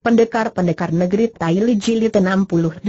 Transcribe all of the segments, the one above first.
Pendekar-pendekar negeri Taili Jilid 68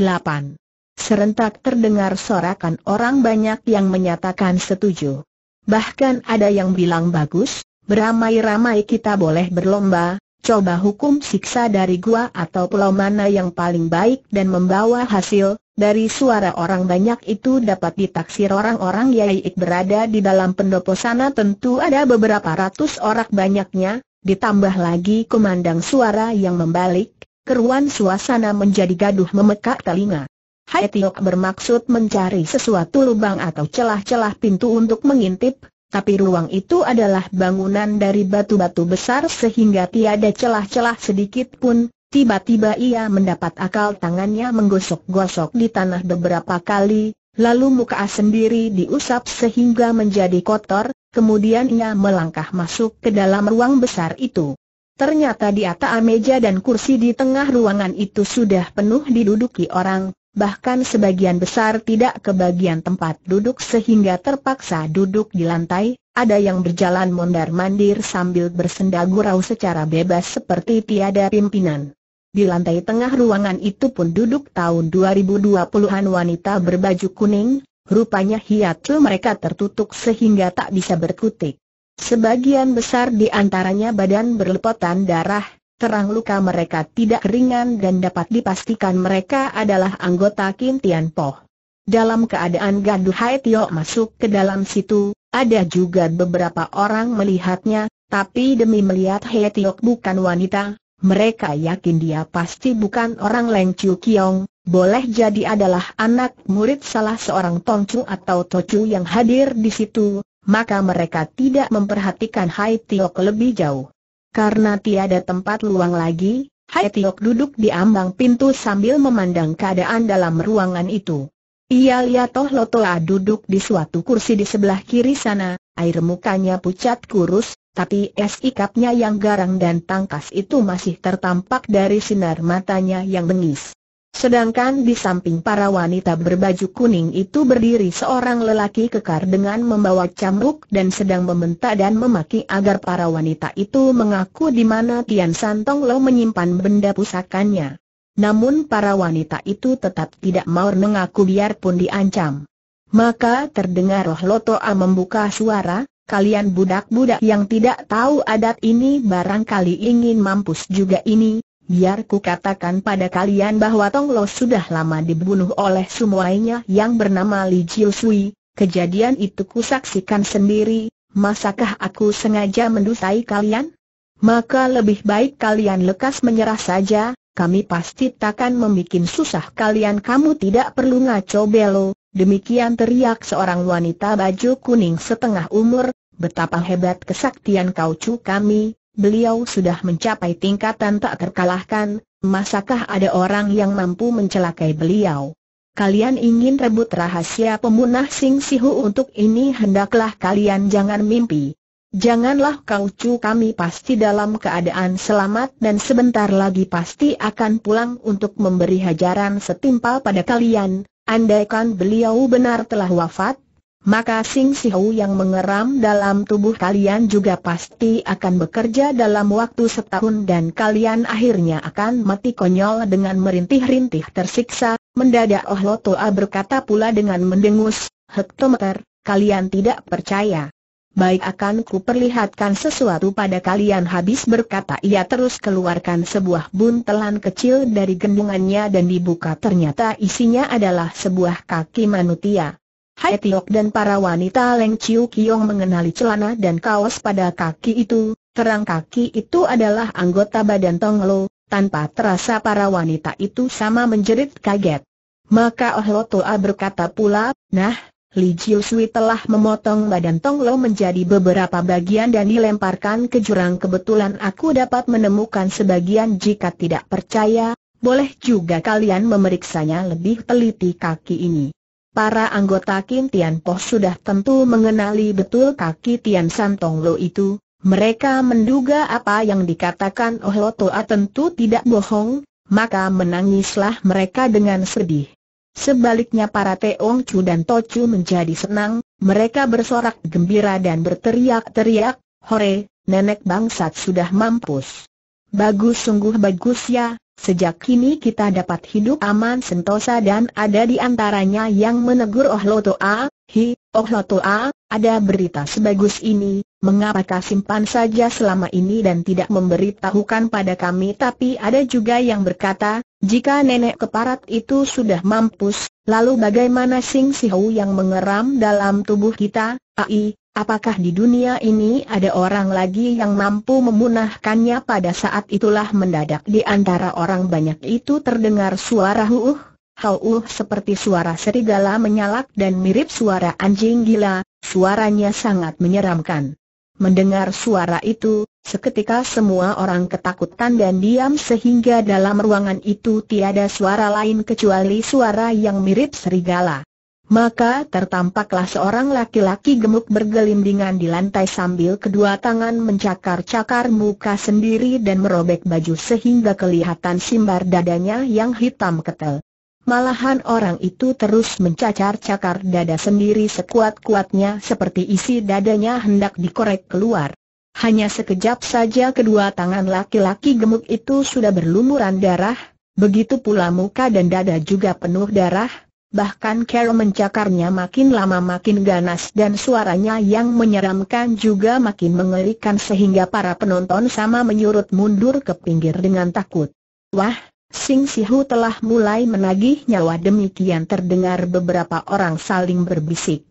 Serentak terdengar sorakan orang banyak yang menyatakan setuju Bahkan ada yang bilang bagus, beramai-ramai kita boleh berlomba Coba hukum siksa dari gua atau pulau mana yang paling baik dan membawa hasil dari suara orang banyak itu dapat ditaksir orang-orang yaik berada di dalam pendopo sana tentu ada beberapa ratus orang banyaknya, Ditambah lagi kumandang suara yang membalik, keruan suasana menjadi gaduh memekak telinga. Hai Tiok bermaksud mencari sesuatu lubang atau celah-celah pintu untuk mengintip, tapi ruang itu adalah bangunan dari batu-batu besar sehingga tiada celah-celah sedikit pun. Tiba-tiba ia mendapat akal tangannya menggosok-gosok di tanah beberapa kali, lalu muka sendiri diusap sehingga menjadi kotor, Kemudian ia melangkah masuk ke dalam ruang besar itu. Ternyata di atas meja dan kursi di tengah ruangan itu sudah penuh diduduki orang, bahkan sebagian besar tidak kebagian tempat duduk sehingga terpaksa duduk di lantai, ada yang berjalan mondar-mandir sambil bersenda gurau secara bebas seperti tiada pimpinan. Di lantai tengah ruangan itu pun duduk tahun 2020-an wanita berbaju kuning, Rupanya hiatu mereka tertutup sehingga tak bisa berkutik. Sebagian besar di antaranya badan berlepotan darah, terang luka mereka tidak ringan dan dapat dipastikan mereka adalah anggota Kim Tian Poh. Dalam keadaan gaduh Hai Tio masuk ke dalam situ, ada juga beberapa orang melihatnya, tapi demi melihat Hai Tio bukan wanita, mereka yakin dia pasti bukan orang Leng Chiu Kiong, boleh jadi adalah anak murid salah seorang Tongcu atau Tocu yang hadir di situ, maka mereka tidak memperhatikan Hai Tiok lebih jauh. Karena tiada tempat luang lagi, Hai Tiok duduk di ambang pintu sambil memandang keadaan dalam ruangan itu. Ia lihat Toh Lotoa ah, duduk di suatu kursi di sebelah kiri sana, air mukanya pucat kurus, tapi es ikapnya yang garang dan tangkas itu masih tertampak dari sinar matanya yang bengis. Sedangkan di samping para wanita berbaju kuning itu berdiri seorang lelaki kekar dengan membawa cambuk dan sedang membentak dan memaki agar para wanita itu mengaku di mana Tian Santong Lo menyimpan benda pusakanya. Namun para wanita itu tetap tidak mau mengaku biarpun diancam. Maka terdengar Roh Lotoa membuka suara, kalian budak-budak yang tidak tahu adat ini barangkali ingin mampus juga ini, biar ku katakan pada kalian bahwa Tong Lo sudah lama dibunuh oleh semuanya yang bernama Li Jiu Sui, kejadian itu kusaksikan sendiri, masakah aku sengaja mendusai kalian? Maka lebih baik kalian lekas menyerah saja, kami pasti takkan membuat susah kalian kamu tidak perlu ngaco belo, demikian teriak seorang wanita baju kuning setengah umur, betapa hebat kesaktian kau cu kami, beliau sudah mencapai tingkatan tak terkalahkan, masakah ada orang yang mampu mencelakai beliau? Kalian ingin rebut rahasia pemunah Sing Sihu untuk ini hendaklah kalian jangan mimpi. Janganlah kau cu kami pasti dalam keadaan selamat dan sebentar lagi pasti akan pulang untuk memberi hajaran setimpal pada kalian, andaikan beliau benar telah wafat, maka Sing Sihu yang mengeram dalam tubuh kalian juga pasti akan bekerja dalam waktu setahun dan kalian akhirnya akan mati konyol dengan merintih-rintih tersiksa. Mendadak Oh Lotoa berkata pula dengan mendengus, hektometer, kalian tidak percaya. Baik akan ku perlihatkan sesuatu pada kalian habis berkata ia terus keluarkan sebuah buntelan kecil dari gendungannya dan dibuka ternyata isinya adalah sebuah kaki manusia. Hai Tiok dan para wanita Leng Chiu Kiong mengenali celana dan kaos pada kaki itu, terang kaki itu adalah anggota badan Tong Lo, tanpa terasa para wanita itu sama menjerit kaget. Maka Oh Lo Toa berkata pula, nah, Li Jiu Sui telah memotong badan Tong Lo menjadi beberapa bagian dan dilemparkan ke jurang kebetulan aku dapat menemukan sebagian jika tidak percaya, boleh juga kalian memeriksanya lebih teliti kaki ini. Para anggota Kintian po sudah tentu mengenali betul kaki Tian Tong Lo itu, mereka menduga apa yang dikatakan Oh Lo Toa tentu tidak bohong, maka menangislah mereka dengan sedih. Sebaliknya para Teong Chu dan To Tochu menjadi senang, mereka bersorak gembira dan berteriak-teriak, Hore, nenek bangsat sudah mampus. Bagus sungguh bagus ya, Sejak kini kita dapat hidup aman sentosa dan ada di antaranya yang menegur Oh Loto A, Hi, Oh Loto A, ada berita sebagus ini, mengapa simpan saja selama ini dan tidak memberitahukan pada kami tapi ada juga yang berkata, jika nenek keparat itu sudah mampus, lalu bagaimana Sing Sihu yang mengeram dalam tubuh kita, Ai, Apakah di dunia ini ada orang lagi yang mampu memunahkannya pada saat itulah mendadak di antara orang banyak itu terdengar suara huuh, hauuh seperti suara serigala menyalak dan mirip suara anjing gila, suaranya sangat menyeramkan. Mendengar suara itu, seketika semua orang ketakutan dan diam sehingga dalam ruangan itu tiada suara lain kecuali suara yang mirip serigala maka tertampaklah seorang laki-laki gemuk bergelindingan di lantai sambil kedua tangan mencakar-cakar muka sendiri dan merobek baju sehingga kelihatan simbar dadanya yang hitam ketel. Malahan orang itu terus mencacar-cakar dada sendiri sekuat-kuatnya seperti isi dadanya hendak dikorek keluar. Hanya sekejap saja kedua tangan laki-laki gemuk itu sudah berlumuran darah, begitu pula muka dan dada juga penuh darah, bahkan Carol mencakarnya makin lama makin ganas dan suaranya yang menyeramkan juga makin mengerikan sehingga para penonton sama menyurut mundur ke pinggir dengan takut. Wah, Sing Sihu telah mulai menagih nyawa demikian terdengar beberapa orang saling berbisik.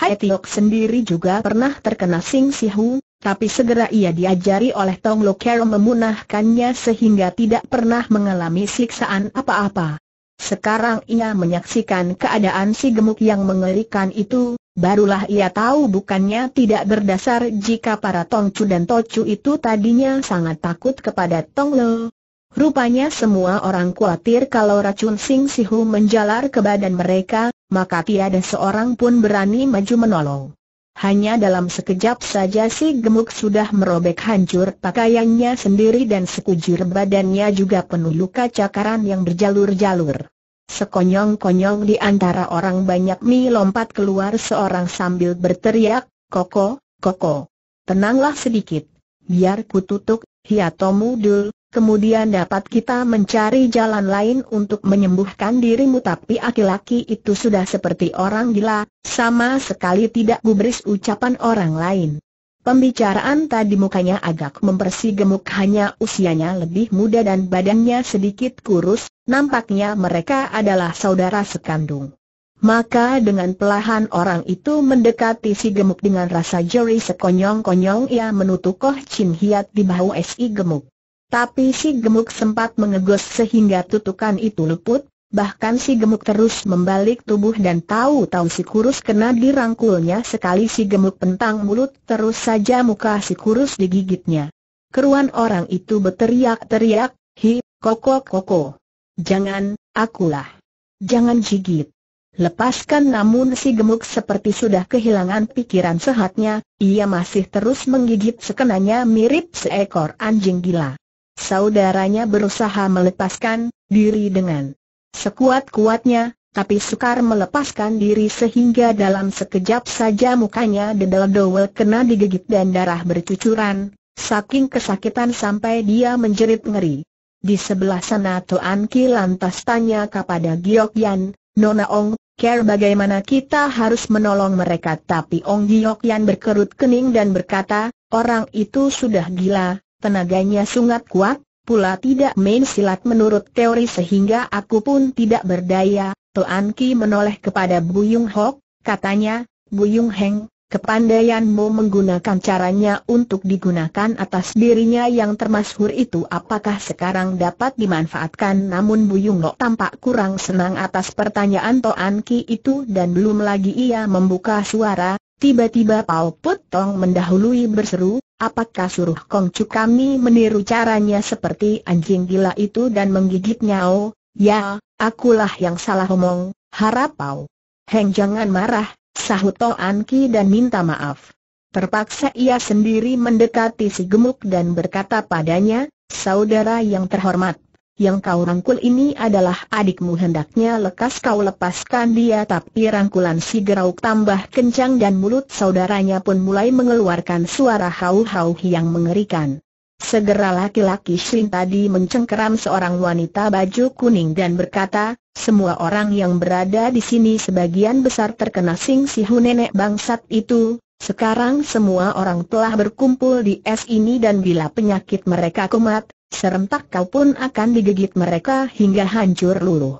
Hai Tiok sendiri juga pernah terkena Sing Sihu, tapi segera ia diajari oleh Tong Lo Kero memunahkannya sehingga tidak pernah mengalami siksaan apa-apa. Sekarang ia menyaksikan keadaan si gemuk yang mengerikan itu, barulah ia tahu bukannya tidak berdasar jika para Tongcu dan Tocu itu tadinya sangat takut kepada Tong Lo. Rupanya semua orang khawatir kalau racun Sing Sihu menjalar ke badan mereka, maka tiada seorang pun berani maju menolong. Hanya dalam sekejap saja si gemuk sudah merobek hancur pakaiannya sendiri dan sekujur badannya juga penuh luka cakaran yang berjalur-jalur. Sekonyong-konyong di antara orang banyak Mi lompat keluar seorang sambil berteriak, Koko, Koko. Tenanglah sedikit, biar ku tutup, Hiatomu Dul, Kemudian dapat kita mencari jalan lain untuk menyembuhkan dirimu tapi laki-laki itu sudah seperti orang gila, sama sekali tidak gubris ucapan orang lain. Pembicaraan tadi mukanya agak mempersi gemuk hanya usianya lebih muda dan badannya sedikit kurus, nampaknya mereka adalah saudara sekandung. Maka dengan pelahan orang itu mendekati si gemuk dengan rasa jeri sekonyong-konyong ia menutup Koh Chin Hiat di bahu si gemuk. Tapi si gemuk sempat mengegos sehingga tutukan itu luput, bahkan si gemuk terus membalik tubuh dan tahu-tahu si kurus kena dirangkulnya sekali si gemuk pentang mulut terus saja muka si kurus digigitnya. Keruan orang itu berteriak-teriak, hi, koko koko. Jangan, akulah. Jangan jigit. Lepaskan namun si gemuk seperti sudah kehilangan pikiran sehatnya, ia masih terus menggigit sekenanya mirip seekor anjing gila. Saudaranya berusaha melepaskan diri dengan sekuat-kuatnya, tapi sukar melepaskan diri sehingga dalam sekejap saja mukanya dedel dowel kena digigit dan darah bercucuran, saking kesakitan sampai dia menjerit ngeri. Di sebelah sana tuan Ki lantas tanya kepada Giok Yan, Nona Ong, care bagaimana kita harus menolong mereka tapi Ong Giok Yan berkerut kening dan berkata, orang itu sudah gila, tenaganya sungat kuat, pula tidak main silat menurut teori sehingga aku pun tidak berdaya. Tuan Ki menoleh kepada Buyung Hok, katanya, Buyung Heng, kepandaianmu menggunakan caranya untuk digunakan atas dirinya yang termasuk itu apakah sekarang dapat dimanfaatkan namun Buyung Hok tampak kurang senang atas pertanyaan Tuan Ki itu dan belum lagi ia membuka suara, tiba-tiba Pau putong mendahului berseru, Apakah suruh Kongcu kami meniru caranya seperti anjing gila itu dan menggigit oh, ya, akulah yang salah omong, harap pau. Heng jangan marah, sahut To Ki dan minta maaf. Terpaksa ia sendiri mendekati si gemuk dan berkata padanya, saudara yang terhormat yang kau rangkul ini adalah adikmu hendaknya lekas kau lepaskan dia tapi rangkulan si gerauk tambah kencang dan mulut saudaranya pun mulai mengeluarkan suara hau-hau yang mengerikan. Segera laki-laki Shin tadi mencengkeram seorang wanita baju kuning dan berkata, semua orang yang berada di sini sebagian besar terkena Sing Sihu nenek bangsat itu, sekarang semua orang telah berkumpul di es ini dan bila penyakit mereka kumat, serentak kau pun akan digigit mereka hingga hancur luluh.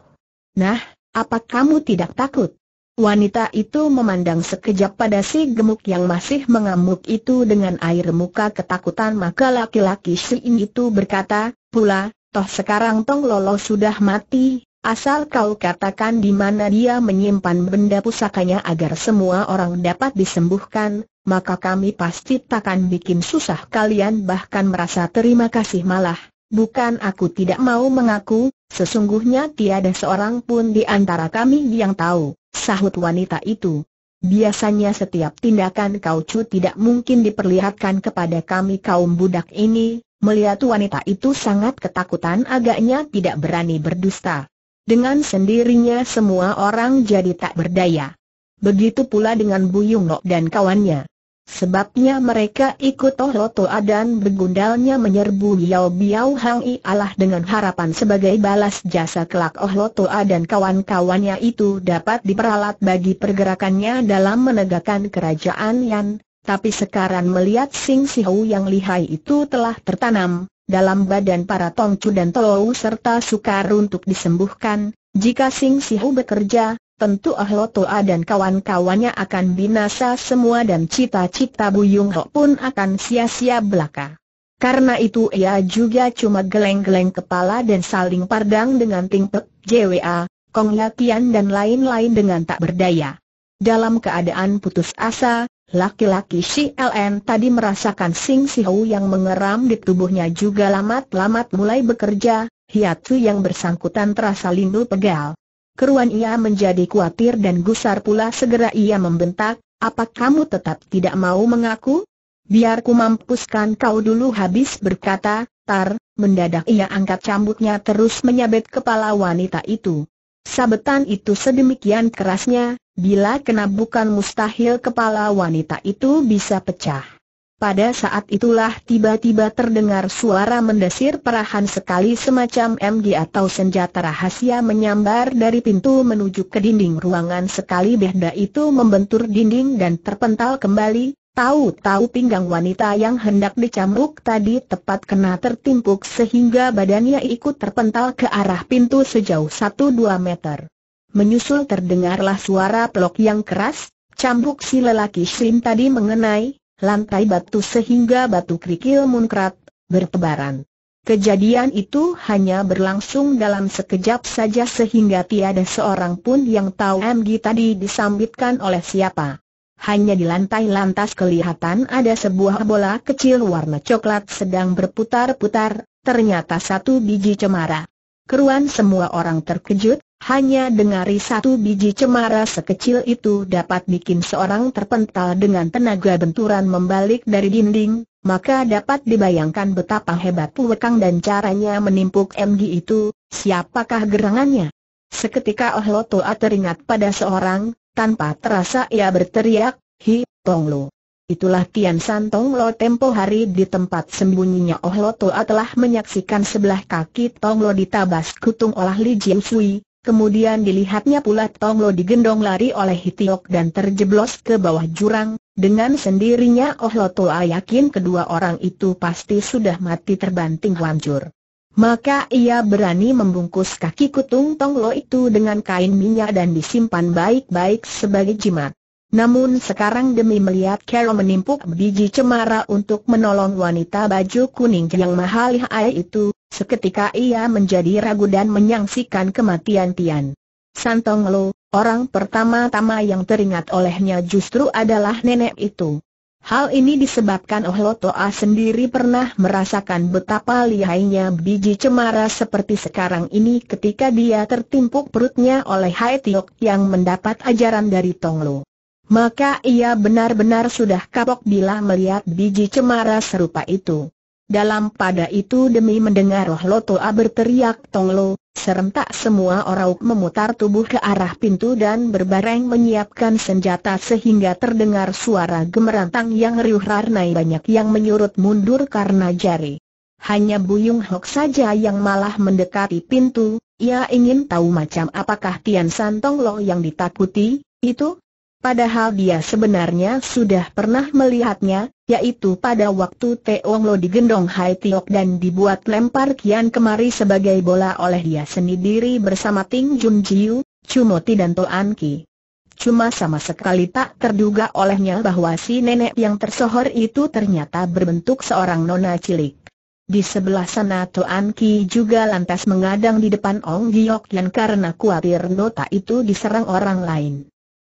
Nah, apa kamu tidak takut? Wanita itu memandang sekejap pada si gemuk yang masih mengamuk itu dengan air muka ketakutan maka laki-laki si itu berkata, pula, toh sekarang Tong Lolo sudah mati, Asal kau katakan di mana dia menyimpan benda pusakanya agar semua orang dapat disembuhkan, maka kami pasti takkan bikin susah kalian bahkan merasa terima kasih malah. Bukan aku tidak mau mengaku, sesungguhnya tiada seorang pun di antara kami yang tahu, sahut wanita itu. Biasanya setiap tindakan kau cu tidak mungkin diperlihatkan kepada kami kaum budak ini, melihat wanita itu sangat ketakutan agaknya tidak berani berdusta. Dengan sendirinya semua orang jadi tak berdaya. Begitu pula dengan Buyung Nok dan kawannya. Sebabnya mereka ikut Toho Toa dan begundalnya menyerbu Yau Biao Hang I Allah dengan harapan sebagai balas jasa kelak Oh Toa dan kawan-kawannya itu dapat diperalat bagi pergerakannya dalam menegakkan kerajaan Yan. Tapi sekarang melihat Sing Sihu yang lihai itu telah tertanam, dalam badan para Tongcu dan tolou serta sukar untuk disembuhkan, jika Sing Sihu bekerja, tentu Ahlo Toa dan kawan-kawannya akan binasa semua dan cita-cita Buyung Ho pun akan sia-sia belaka. Karena itu ia juga cuma geleng-geleng kepala dan saling pardang dengan Ting Pek, JWA, Kong Yakian dan lain-lain dengan tak berdaya. Dalam keadaan putus asa, Laki-laki si LN tadi merasakan Sing Sihu yang mengeram di tubuhnya juga lamat-lamat mulai bekerja, hiatu yang bersangkutan terasa lindu pegal. Keruan ia menjadi khawatir dan gusar pula segera ia membentak, apa kamu tetap tidak mau mengaku? Biar ku mampuskan kau dulu habis berkata, tar, mendadak ia angkat cambuknya terus menyabet kepala wanita itu. Sabetan itu sedemikian kerasnya, Bila kena bukan mustahil kepala wanita itu bisa pecah. Pada saat itulah tiba-tiba terdengar suara mendesir perahan sekali semacam MG atau senjata rahasia menyambar dari pintu menuju ke dinding ruangan sekali behda itu membentur dinding dan terpental kembali, tahu-tahu pinggang wanita yang hendak dicambuk tadi tepat kena tertimpuk sehingga badannya ikut terpental ke arah pintu sejauh 1-2 meter. Menyusul terdengarlah suara pelok yang keras, cambuk si lelaki Shrim tadi mengenai lantai batu sehingga batu kerikil munkrat, bertebaran. Kejadian itu hanya berlangsung dalam sekejap saja sehingga tiada seorang pun yang tahu MG tadi disambitkan oleh siapa. Hanya di lantai lantas kelihatan ada sebuah bola kecil warna coklat sedang berputar-putar, ternyata satu biji cemara. Keruan semua orang terkejut, hanya dengari satu biji cemara sekecil itu dapat bikin seorang terpental dengan tenaga benturan membalik dari dinding, maka dapat dibayangkan betapa hebat puwekang dan caranya menimpuk MG itu, siapakah gerangannya? Seketika Oh teringat pada seorang, tanpa terasa ia berteriak, Hi, Tong Lo. Itulah Tian San Tong Lo tempo hari di tempat sembunyinya Oh Lo telah menyaksikan sebelah kaki Tonglo ditabas kutung olah Li Jiu Sui, Kemudian dilihatnya pula Tong Lo digendong lari oleh Hitiok dan terjeblos ke bawah jurang, dengan sendirinya Oh Lotoa yakin kedua orang itu pasti sudah mati terbanting hancur. Maka ia berani membungkus kaki kutung Tong Lo itu dengan kain minyak dan disimpan baik-baik sebagai jimat. Namun sekarang demi melihat Carol menimpuk biji cemara untuk menolong wanita baju kuning yang mahal ayah itu, seketika ia menjadi ragu dan menyaksikan kematian Tian. Santong Lo, orang pertama-tama yang teringat olehnya justru adalah nenek itu. Hal ini disebabkan Oh Lotoa sendiri pernah merasakan betapa lihainya biji cemara seperti sekarang ini ketika dia tertimpuk perutnya oleh Hai Tiok yang mendapat ajaran dari Tong Lu maka ia benar-benar sudah kapok bila melihat biji cemara serupa itu. Dalam pada itu demi mendengar roh Lotoa berteriak tonglo, serentak semua orang memutar tubuh ke arah pintu dan berbareng menyiapkan senjata sehingga terdengar suara gemerantang yang riuh rarnai banyak yang menyurut mundur karena jari. Hanya Buyung Hok saja yang malah mendekati pintu, ia ingin tahu macam apakah Tian Santong Lo yang ditakuti, itu? Padahal dia sebenarnya sudah pernah melihatnya, yaitu pada waktu Teong Lo digendong Hai Tiok dan dibuat lempar kian kemari sebagai bola oleh dia sendiri bersama Ting Jun Jiu, Cumoti dan Toan Ki. Cuma sama sekali tak terduga olehnya bahwa si nenek yang tersohor itu ternyata berbentuk seorang nona cilik. Di sebelah sana Toan Ki juga lantas mengadang di depan Ong Giok yang karena khawatir nota itu diserang orang lain.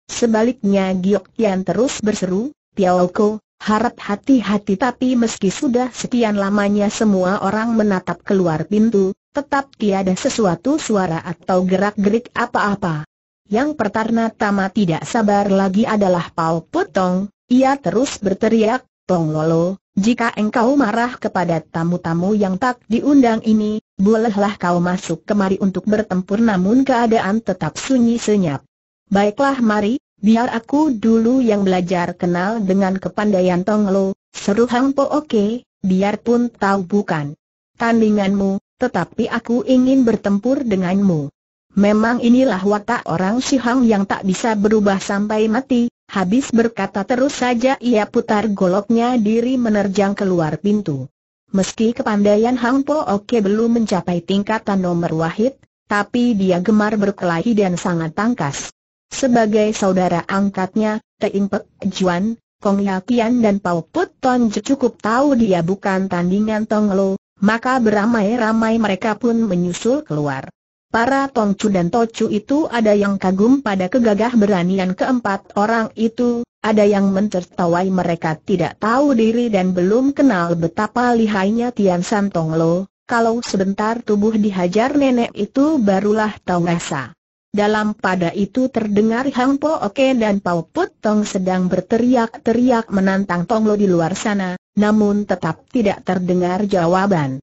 Sebaliknya Giok Tian terus berseru, Tiao Ko, harap hati-hati tapi meski sudah sekian lamanya semua orang menatap keluar pintu, tetap tiada sesuatu suara atau gerak-gerik apa-apa. Yang pertama tama tidak sabar lagi adalah Paul. Potong, ia terus berteriak, Tong Lolo, jika engkau marah kepada tamu-tamu yang tak diundang ini, bolehlah kau masuk kemari untuk bertempur namun keadaan tetap sunyi senyap. Baiklah mari, biar aku dulu yang belajar kenal dengan kepandaian Tong Lo, seru Hang Po Oke, biarpun tahu bukan tandinganmu, tetapi aku ingin bertempur denganmu. Memang inilah watak orang si Hang yang tak bisa berubah sampai mati, habis berkata terus saja ia putar goloknya diri menerjang keluar pintu. Meski kepandaian Hang Po Oke belum mencapai tingkatan nomor wahid, tapi dia gemar berkelahi dan sangat tangkas. Sebagai saudara angkatnya, Teing Pek Juan, Kong Yakian dan Pau Put Ton cukup tahu dia bukan tandingan Tong Lo, maka beramai-ramai mereka pun menyusul keluar. Para Tong Chu dan To Chu itu ada yang kagum pada kegagah beranian keempat orang itu, ada yang mencertawai mereka tidak tahu diri dan belum kenal betapa lihainya Tian San Tong Lo, kalau sebentar tubuh dihajar nenek itu barulah tahu rasa. Dalam pada itu terdengar Hang Po Oke dan Pau Put Tong sedang berteriak-teriak menantang Tong Lo di luar sana, namun tetap tidak terdengar jawaban.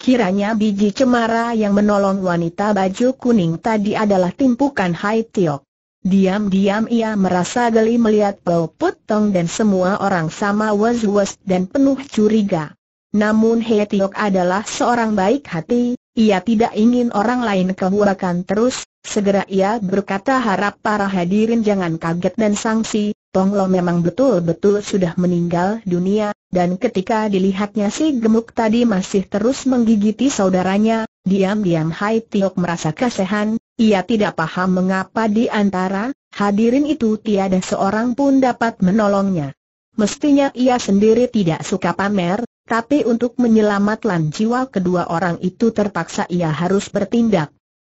Kiranya biji cemara yang menolong wanita baju kuning tadi adalah timpukan Hai Tiok. Diam-diam ia merasa geli melihat Pau Tong dan semua orang sama was-was dan penuh curiga. Namun Hai Tiok adalah seorang baik hati, ia tidak ingin orang lain kehurakan terus, segera ia berkata harap para hadirin jangan kaget dan sangsi, Tong Lo memang betul-betul sudah meninggal dunia, dan ketika dilihatnya si gemuk tadi masih terus menggigiti saudaranya, diam-diam Hai Tiok merasa kasihan, ia tidak paham mengapa di antara hadirin itu tiada seorang pun dapat menolongnya. Mestinya ia sendiri tidak suka pamer, tapi untuk menyelamatkan jiwa kedua orang itu terpaksa ia harus bertindak.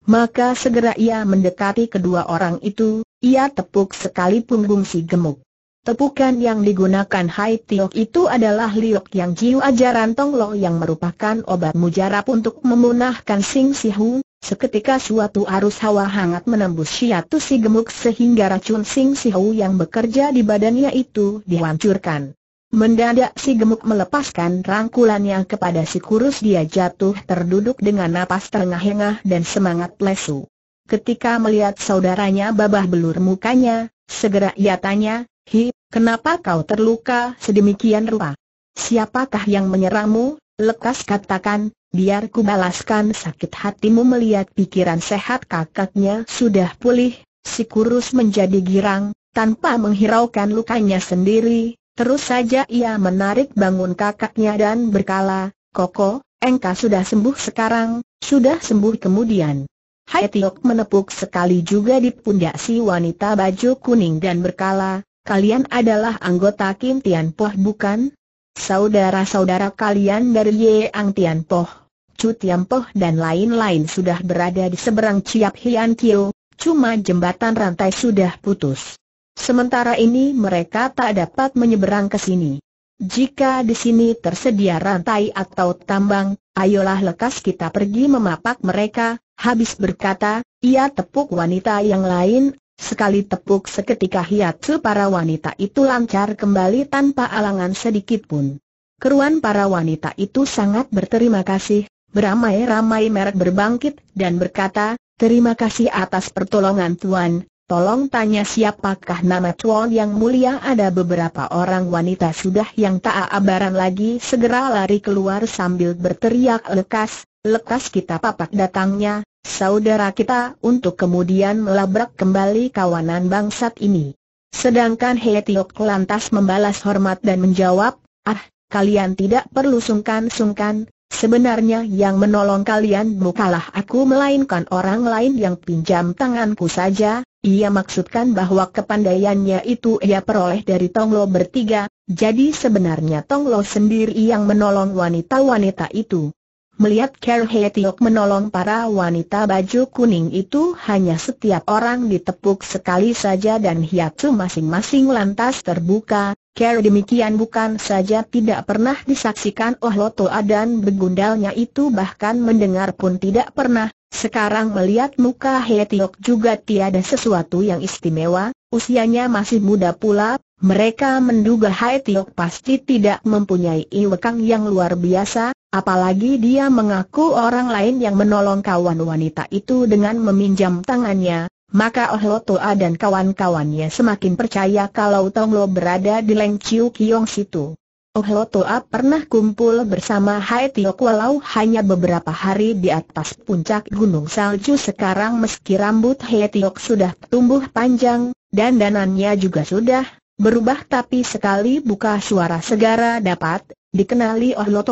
Maka segera ia mendekati kedua orang itu, ia tepuk sekali punggung si gemuk. Tepukan yang digunakan Hai Tiok itu adalah Liok yang Jiu ajaran Tonglo yang merupakan obat mujarab untuk memunahkan Sing Sihu. Seketika suatu arus hawa hangat menembus siatu si gemuk sehingga racun Sing Sihu yang bekerja di badannya itu dihancurkan. Mendadak si gemuk melepaskan rangkulannya kepada si kurus dia jatuh terduduk dengan napas terengah-engah dan semangat lesu. Ketika melihat saudaranya babah belur mukanya, segera ia tanya, Hi, kenapa kau terluka sedemikian rupa? Siapakah yang menyeramu? Lekas katakan, biar ku balaskan sakit hatimu melihat pikiran sehat kakaknya sudah pulih, si kurus menjadi girang, tanpa menghiraukan lukanya sendiri, Terus saja ia menarik bangun kakaknya dan berkala, Koko, engkau sudah sembuh sekarang, sudah sembuh kemudian. Hai Tiok menepuk sekali juga di pundak si wanita baju kuning dan berkala, kalian adalah anggota Kim Tian Poh bukan? Saudara-saudara kalian dari Ang Tian Poh, Chu Tian Poh dan lain-lain sudah berada di seberang Ciap Hian Kiu, cuma jembatan rantai sudah putus. Sementara ini mereka tak dapat menyeberang ke sini. Jika di sini tersedia rantai atau tambang, ayolah lekas kita pergi memapak mereka, habis berkata, ia tepuk wanita yang lain, sekali tepuk seketika hiatsu para wanita itu lancar kembali tanpa alangan sedikit pun. Keruan para wanita itu sangat berterima kasih, beramai-ramai merek berbangkit dan berkata, terima kasih atas pertolongan Tuan, Tolong tanya siapakah nama Chuan yang mulia ada beberapa orang wanita sudah yang tak abaran lagi segera lari keluar sambil berteriak lekas, lekas kita papak datangnya, saudara kita untuk kemudian melabrak kembali kawanan bangsat ini. Sedangkan He Tiok lantas membalas hormat dan menjawab, ah, kalian tidak perlu sungkan-sungkan, Sebenarnya yang menolong kalian bukalah aku melainkan orang lain yang pinjam tanganku saja, ia maksudkan bahwa kepandaiannya itu ia peroleh dari Tonglo bertiga, jadi sebenarnya Tonglo sendiri yang menolong wanita-wanita itu. Melihat Ker Tiok menolong para wanita baju kuning itu hanya setiap orang ditepuk sekali saja dan hiatu masing-masing lantas terbuka, Cara demikian bukan saja tidak pernah disaksikan Oh Loto Adan begundalnya itu bahkan mendengar pun tidak pernah, sekarang melihat muka He juga tiada sesuatu yang istimewa, usianya masih muda pula, mereka menduga He pasti tidak mempunyai iwekang yang luar biasa, apalagi dia mengaku orang lain yang menolong kawan wanita itu dengan meminjam tangannya, maka Oh Lo dan kawan-kawannya semakin percaya kalau Tong Lo berada di Leng Chiu Kiong situ. Oh Lo pernah kumpul bersama Hai Tiok walau hanya beberapa hari di atas puncak gunung salju sekarang meski rambut Hai Tiok sudah tumbuh panjang, dan danannya juga sudah berubah tapi sekali buka suara segara dapat dikenali Oh Lo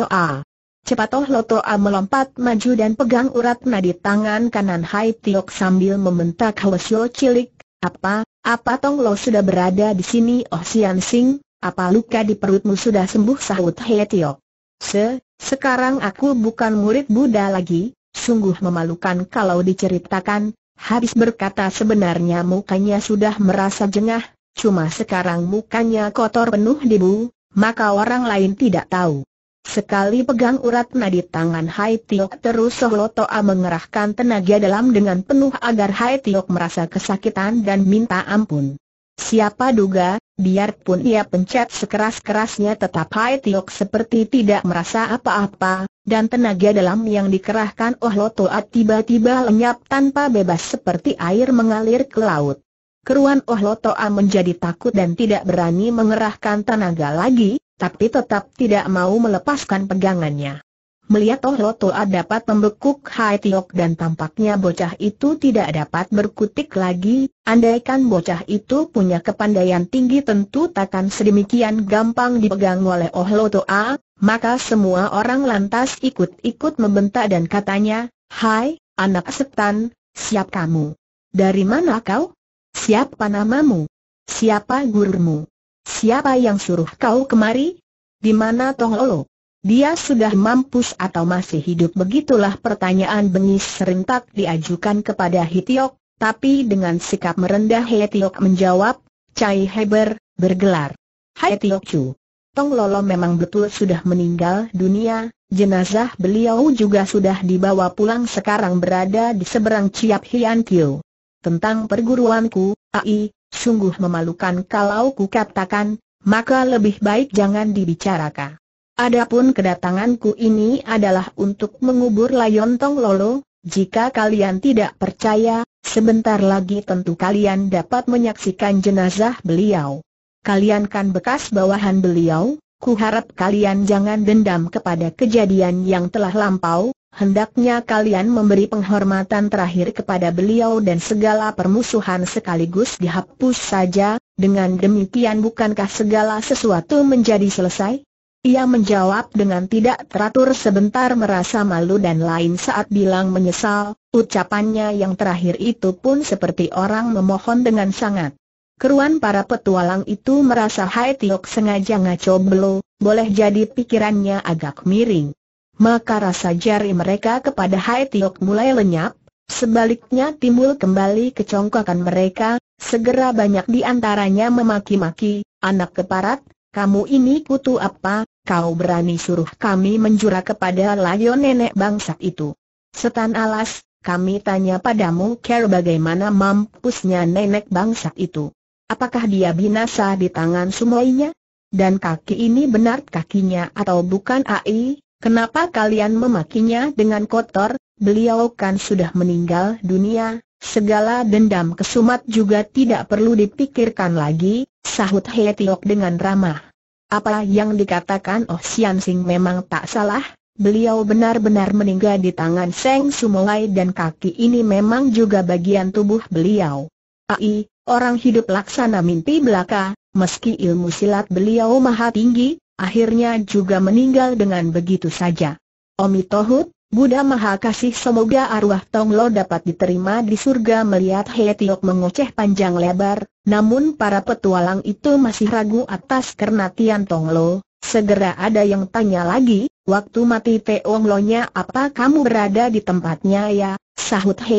Cepat Toh Lotoa melompat maju dan pegang urat nadi tangan kanan Hai Tiok sambil membentak Hwasyo cilik. Apa, apa Tong Lo sudah berada di sini Oh Sian Sing, apa luka di perutmu sudah sembuh sahut Hai Tiok. Se, sekarang aku bukan murid Buddha lagi, sungguh memalukan kalau diceritakan. Habis berkata sebenarnya mukanya sudah merasa jengah, cuma sekarang mukanya kotor penuh debu, maka orang lain tidak tahu. Sekali pegang urat nadi tangan Hai Tiok terus Toa mengerahkan tenaga dalam dengan penuh agar Hai Tiok merasa kesakitan dan minta ampun. Siapa duga, biarpun ia pencet sekeras-kerasnya tetap Hai Tiok seperti tidak merasa apa-apa, dan tenaga dalam yang dikerahkan Oh Lotoa tiba-tiba lenyap tanpa bebas seperti air mengalir ke laut. Keruan Oh Lotoa menjadi takut dan tidak berani mengerahkan tenaga lagi, tapi tetap tidak mau melepaskan pegangannya. Melihat Oh Lotoa dapat membekuk Hai Tiok dan tampaknya bocah itu tidak dapat berkutik lagi, andaikan bocah itu punya kepandaian tinggi tentu takkan sedemikian gampang dipegang oleh Oh Lotoa, maka semua orang lantas ikut-ikut membentak dan katanya, Hai, anak setan, siap kamu. Dari mana kau? Siapa namamu? Siapa gurumu? Siapa yang suruh kau kemari? Di mana Tong Lolo? Dia sudah mampus atau masih hidup begitulah pertanyaan bengis serentak diajukan kepada Hitiok, tapi dengan sikap merendah Hitiok menjawab, Cai Heber, bergelar. Hitiok Chu. Tong Lolo memang betul sudah meninggal dunia, jenazah beliau juga sudah dibawa pulang sekarang berada di seberang Ciap Hian Kiu. Tentang perguruanku, Ai, sungguh memalukan kalau ku katakan, maka lebih baik jangan dibicarakan. Adapun kedatanganku ini adalah untuk mengubur Layon Tong Lolo, jika kalian tidak percaya, sebentar lagi tentu kalian dapat menyaksikan jenazah beliau. Kalian kan bekas bawahan beliau, ku harap kalian jangan dendam kepada kejadian yang telah lampau, Hendaknya kalian memberi penghormatan terakhir kepada beliau dan segala permusuhan sekaligus dihapus saja, dengan demikian bukankah segala sesuatu menjadi selesai? Ia menjawab dengan tidak teratur sebentar merasa malu dan lain saat bilang menyesal, ucapannya yang terakhir itu pun seperti orang memohon dengan sangat. Keruan para petualang itu merasa Hai Tiok sengaja ngaco belo, boleh jadi pikirannya agak miring maka rasa jari mereka kepada Hai Tiok mulai lenyap, sebaliknya timbul kembali kecongkakan mereka, segera banyak di antaranya memaki-maki, anak keparat, kamu ini kutu apa, kau berani suruh kami menjura kepada layon nenek bangsat itu. Setan alas, kami tanya padamu care bagaimana mampusnya nenek bangsat itu. Apakah dia binasa di tangan sumoinya? Dan kaki ini benar kakinya atau bukan AI? Kenapa kalian memakinya dengan kotor? Beliau kan sudah meninggal dunia, segala dendam kesumat juga tidak perlu dipikirkan lagi, sahut He Tiok dengan ramah. Apa yang dikatakan Oh Sian Sing memang tak salah, beliau benar-benar meninggal di tangan Seng Sumolai dan kaki ini memang juga bagian tubuh beliau. Ai, orang hidup laksana mimpi belaka, meski ilmu silat beliau maha tinggi, akhirnya juga meninggal dengan begitu saja. Omi Tohut, Buddha Maha Kasih semoga arwah Tonglo dapat diterima di surga melihat He Tiok mengoceh panjang lebar, namun para petualang itu masih ragu atas kernatian Tonglo, segera ada yang tanya lagi, waktu mati Teonglonya apa kamu berada di tempatnya ya, sahut He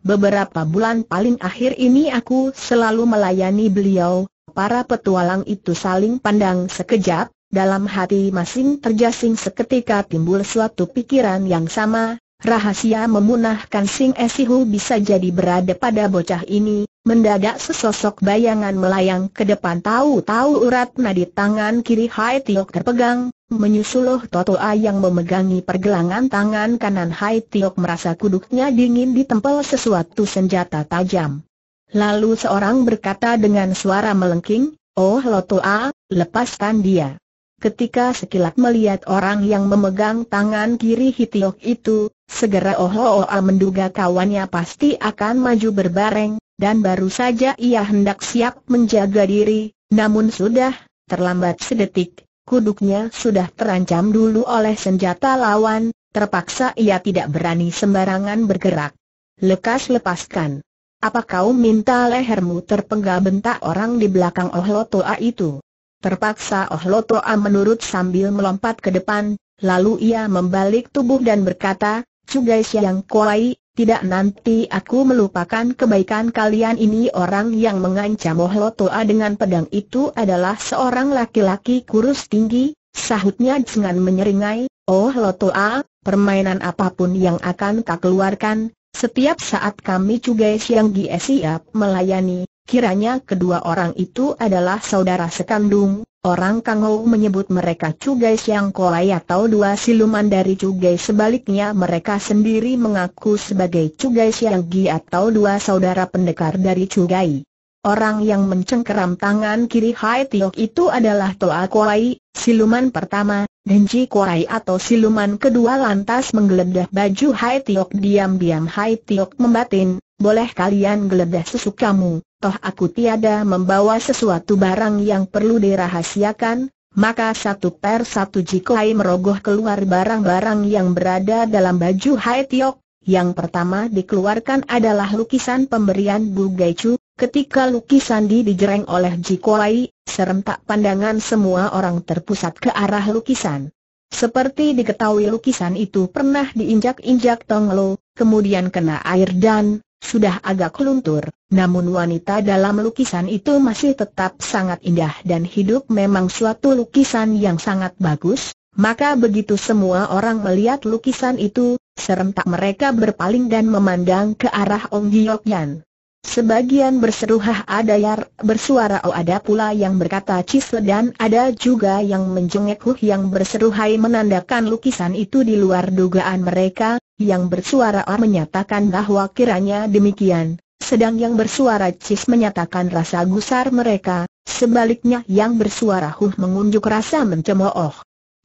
beberapa bulan paling akhir ini aku selalu melayani beliau, Para petualang itu saling pandang sekejap, dalam hati masing terjasing seketika timbul suatu pikiran yang sama, rahasia memunahkan Sing Esihu bisa jadi berada pada bocah ini, mendadak sesosok bayangan melayang ke depan tahu-tahu urat nadi tangan kiri Hai Tiok terpegang, Toto Totoa yang memegangi pergelangan tangan kanan Hai Tiok merasa kuduknya dingin ditempel sesuatu senjata tajam. Lalu seorang berkata dengan suara melengking, Oh A, lepaskan dia. Ketika sekilat melihat orang yang memegang tangan kiri Hitiok itu, segera Ohoa menduga kawannya pasti akan maju berbareng, dan baru saja ia hendak siap menjaga diri, namun sudah, terlambat sedetik, kuduknya sudah terancam dulu oleh senjata lawan, terpaksa ia tidak berani sembarangan bergerak. Lekas lepaskan. Apa kau minta lehermu terpenggal bentak orang di belakang Ohoa itu? Terpaksa Oh Lotoa menurut sambil melompat ke depan, lalu ia membalik tubuh dan berkata, Cugai Siang Kuai, tidak nanti aku melupakan kebaikan kalian ini orang yang mengancam Oh Lotoa dengan pedang itu adalah seorang laki-laki kurus tinggi, sahutnya dengan menyeringai, Oh Lotoa, permainan apapun yang akan tak keluarkan, setiap saat kami Cugai Siang Gie siap melayani, Kiranya kedua orang itu adalah saudara sekandung, orang Kangou menyebut mereka Cugai Siang Kolai atau dua siluman dari Cugai sebaliknya mereka sendiri mengaku sebagai Cugai Siang Gi atau dua saudara pendekar dari Cugai. Orang yang mencengkeram tangan kiri Hai Tiok itu adalah Toa Kolai, siluman pertama, dan Ji Kolai atau siluman kedua lantas menggeledah baju Hai Tiok diam-diam Hai Tiok membatin, boleh kalian geledah sesukamu, toh aku tiada membawa sesuatu barang yang perlu dirahasiakan, maka satu per satu hai merogoh keluar barang-barang yang berada dalam baju Hai Tiok. Yang pertama dikeluarkan adalah lukisan pemberian Bu Gaichu, ketika lukisan di dijereng oleh Jikai, serentak pandangan semua orang terpusat ke arah lukisan. Seperti diketahui lukisan itu pernah diinjak-injak Tong Lo, kemudian kena air dan sudah agak luntur, namun wanita dalam lukisan itu masih tetap sangat indah dan hidup memang suatu lukisan yang sangat bagus, maka begitu semua orang melihat lukisan itu, serentak mereka berpaling dan memandang ke arah Ong Yan. Sebagian berseru hah ada yang bersuara oh ada pula yang berkata cisle dan ada juga yang menjengek huh yang berseru hai menandakan lukisan itu di luar dugaan mereka, yang bersuara A menyatakan bahwa kiranya demikian, sedang yang bersuara Cis menyatakan rasa gusar mereka, sebaliknya yang bersuara Huh mengunjuk rasa mencemooh.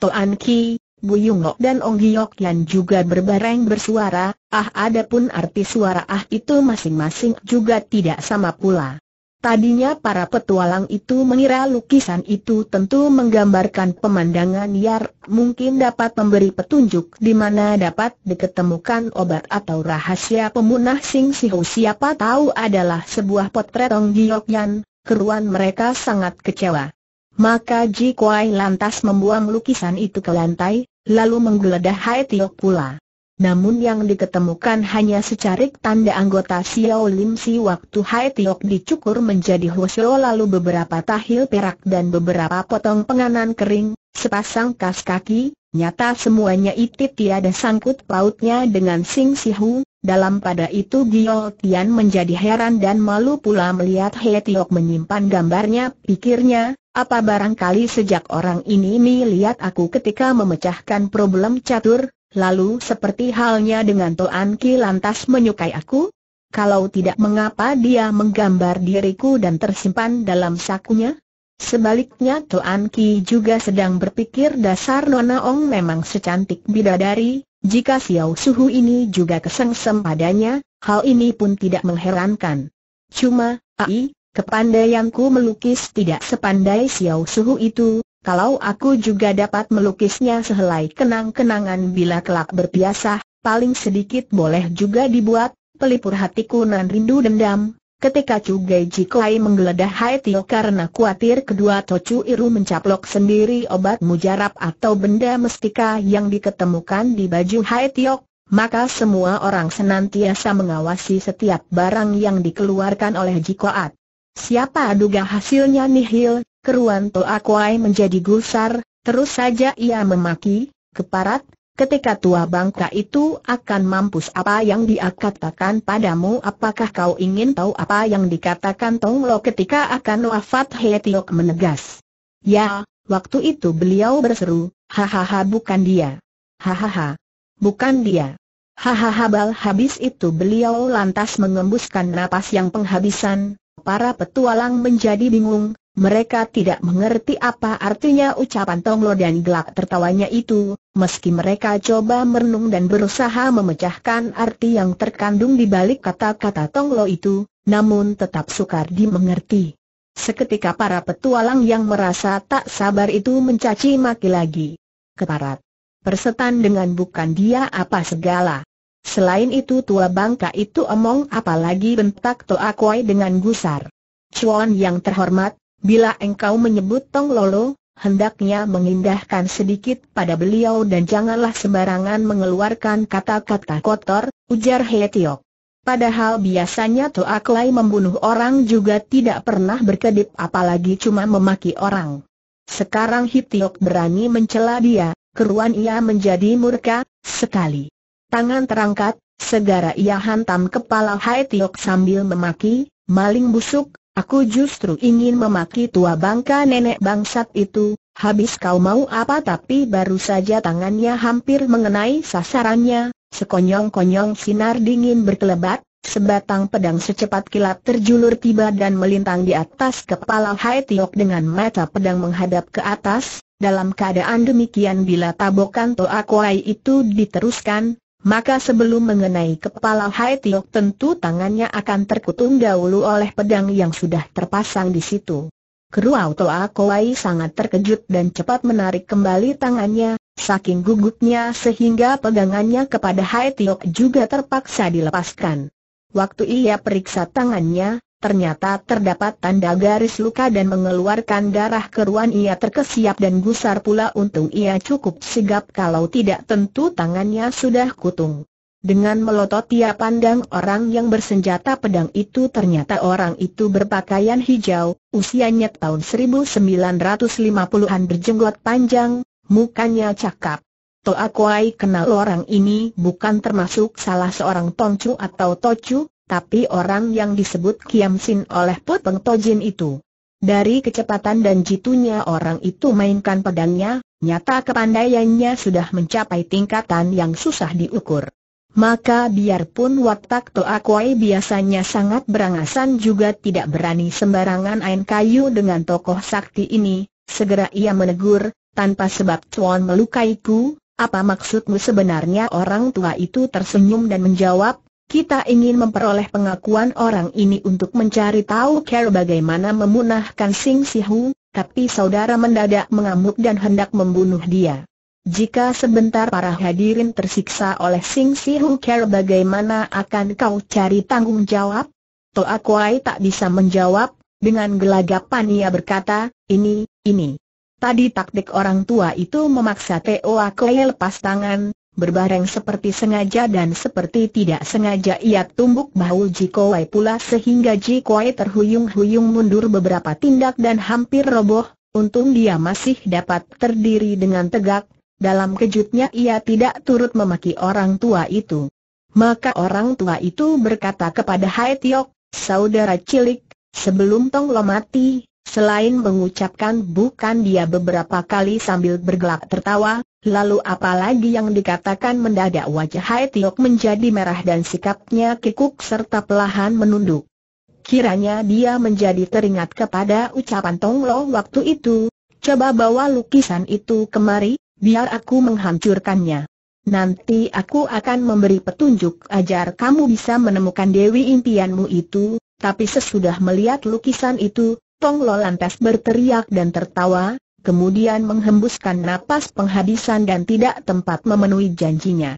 Toan Ki, Bu Yungok dan Ong Giok yang juga berbareng bersuara, ah adapun arti suara ah itu masing-masing juga tidak sama pula. Tadinya para petualang itu mengira lukisan itu tentu menggambarkan pemandangan liar, mungkin dapat memberi petunjuk di mana dapat diketemukan obat atau rahasia pemunah Sing Sihu siapa tahu adalah sebuah potret Ong Yang keruan mereka sangat kecewa. Maka Ji Kuai lantas membuang lukisan itu ke lantai, lalu menggeledah Hai Tiok pula. Namun yang diketemukan hanya secarik tanda anggota Xiao Lim Si waktu Hai Tiok dicukur menjadi Hoshio lalu beberapa tahil perak dan beberapa potong penganan kering, sepasang kas kaki, nyata semuanya itu tiada sangkut pautnya dengan Sing Si Hu, dalam pada itu Gio Tian menjadi heran dan malu pula melihat Hai Tiok menyimpan gambarnya, pikirnya, apa barangkali sejak orang ini melihat aku ketika memecahkan problem catur, Lalu seperti halnya dengan Toan Ki lantas menyukai aku? Kalau tidak mengapa dia menggambar diriku dan tersimpan dalam sakunya? Sebaliknya Toan Ki juga sedang berpikir dasar Nona Ong memang secantik bidadari, jika Xiao Suhu ini juga kesengsem padanya, hal ini pun tidak mengherankan. Cuma, ai, kepandaianku melukis tidak sepandai Xiao Suhu itu, kalau aku juga dapat melukisnya sehelai kenang-kenangan bila kelak berpiasah, paling sedikit boleh juga dibuat, pelipur hatiku nan rindu dendam. Ketika Chu Gai Kuai menggeledah Hai Tio karena khawatir kedua Tocu Iru mencaplok sendiri obat mujarab atau benda mestika yang diketemukan di baju Hai Tio, maka semua orang senantiasa mengawasi setiap barang yang dikeluarkan oleh Jikoat. Siapa duga hasilnya nihil, keruan Toa Kuai menjadi gusar, terus saja ia memaki, keparat, ketika tua bangka itu akan mampus apa yang dia katakan padamu apakah kau ingin tahu apa yang dikatakan Tong Lo ketika akan wafat He Tiok menegas. Ya, waktu itu beliau berseru, hahaha bukan dia. Hahaha. Bukan dia. Hahaha bal habis itu beliau lantas mengembuskan napas yang penghabisan, para petualang menjadi bingung, mereka tidak mengerti apa artinya ucapan Tonglo dan gelak tertawanya itu, meski mereka coba merenung dan berusaha memecahkan arti yang terkandung di balik kata-kata Tonglo itu, namun tetap sukar dimengerti. Seketika para petualang yang merasa tak sabar itu mencaci maki lagi. Keparat. Persetan dengan bukan dia apa segala. Selain itu tua bangka itu omong apalagi bentak Toa dengan gusar. Cuan yang terhormat, Bila engkau menyebut Tong Lolo, hendaknya mengindahkan sedikit pada beliau dan janganlah sembarangan mengeluarkan kata-kata kotor, ujar He Padahal biasanya Toa Klai membunuh orang juga tidak pernah berkedip apalagi cuma memaki orang. Sekarang Hitiok berani mencela dia, keruan ia menjadi murka, sekali. Tangan terangkat, segera ia hantam kepala Haitiok sambil memaki, maling busuk, Aku justru ingin memaki tua bangka nenek bangsat itu, habis kau mau apa tapi baru saja tangannya hampir mengenai sasarannya, sekonyong-konyong sinar dingin berkelebat, sebatang pedang secepat kilat terjulur tiba dan melintang di atas kepala Hai Tiok dengan mata pedang menghadap ke atas, dalam keadaan demikian bila tabokan Toa Kuai itu diteruskan, maka sebelum mengenai kepala Hai Tiok tentu tangannya akan terkutung dahulu oleh pedang yang sudah terpasang di situ. Keruau Toa Kowai sangat terkejut dan cepat menarik kembali tangannya, saking gugupnya sehingga pegangannya kepada Hai Tiok juga terpaksa dilepaskan. Waktu ia periksa tangannya, ternyata terdapat tanda garis luka dan mengeluarkan darah keruan ia terkesiap dan gusar pula untung ia cukup sigap kalau tidak tentu tangannya sudah kutung. Dengan melotot ia pandang orang yang bersenjata pedang itu ternyata orang itu berpakaian hijau, usianya tahun 1950-an berjenggot panjang, mukanya cakap. Toa Kuai kenal orang ini bukan termasuk salah seorang tongcu atau tocu, tapi orang yang disebut Kiam Sin oleh Po Peng Tojin itu. Dari kecepatan dan jitunya orang itu mainkan pedangnya, nyata kepandaiannya sudah mencapai tingkatan yang susah diukur. Maka biarpun watak Toa Kuei biasanya sangat berangasan juga tidak berani sembarangan ain kayu dengan tokoh sakti ini, segera ia menegur, tanpa sebab tuan melukaiku, apa maksudmu sebenarnya orang tua itu tersenyum dan menjawab, kita ingin memperoleh pengakuan orang ini untuk mencari tahu cara bagaimana memunahkan Sing Sihu, tapi saudara mendadak mengamuk dan hendak membunuh dia. Jika sebentar para hadirin tersiksa oleh Sing Sihu cara bagaimana akan kau cari tanggung jawab? Toa Kuai tak bisa menjawab, dengan gelagapan ia berkata, ini, ini. Tadi taktik orang tua itu memaksa Toa Kuai e lepas tangan, Berbareng seperti sengaja dan seperti tidak sengaja ia tumbuk bahu Jikoi pula sehingga Jikoi terhuyung-huyung mundur beberapa tindak dan hampir roboh, untung dia masih dapat terdiri dengan tegak, dalam kejutnya ia tidak turut memaki orang tua itu. Maka orang tua itu berkata kepada Hai Tiok, saudara cilik, sebelum Tong Lo mati, Selain mengucapkan bukan dia beberapa kali sambil bergelak tertawa, lalu apa lagi yang dikatakan mendadak wajah Hai Tiok menjadi merah dan sikapnya kikuk serta perlahan menunduk. Kiranya dia menjadi teringat kepada ucapan Tong Lo waktu itu, coba bawa lukisan itu kemari, biar aku menghancurkannya. Nanti aku akan memberi petunjuk ajar kamu bisa menemukan Dewi impianmu itu, tapi sesudah melihat lukisan itu, Tong Lo lantas berteriak dan tertawa, kemudian menghembuskan napas penghabisan dan tidak tempat memenuhi janjinya.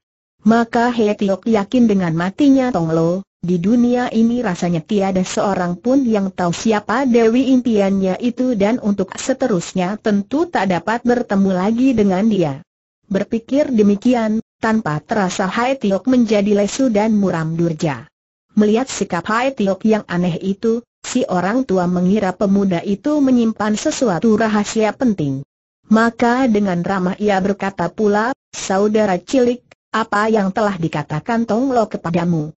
Maka He Tiok yakin dengan matinya Tong Lo, di dunia ini rasanya tiada seorang pun yang tahu siapa Dewi impiannya itu dan untuk seterusnya tentu tak dapat bertemu lagi dengan dia. Berpikir demikian, tanpa terasa Hai Tiok menjadi lesu dan muram durja. Melihat sikap Hai Tiok yang aneh itu, si orang tua mengira pemuda itu menyimpan sesuatu rahasia penting. Maka dengan ramah ia berkata pula, saudara cilik, apa yang telah dikatakan Tong Lo kepadamu?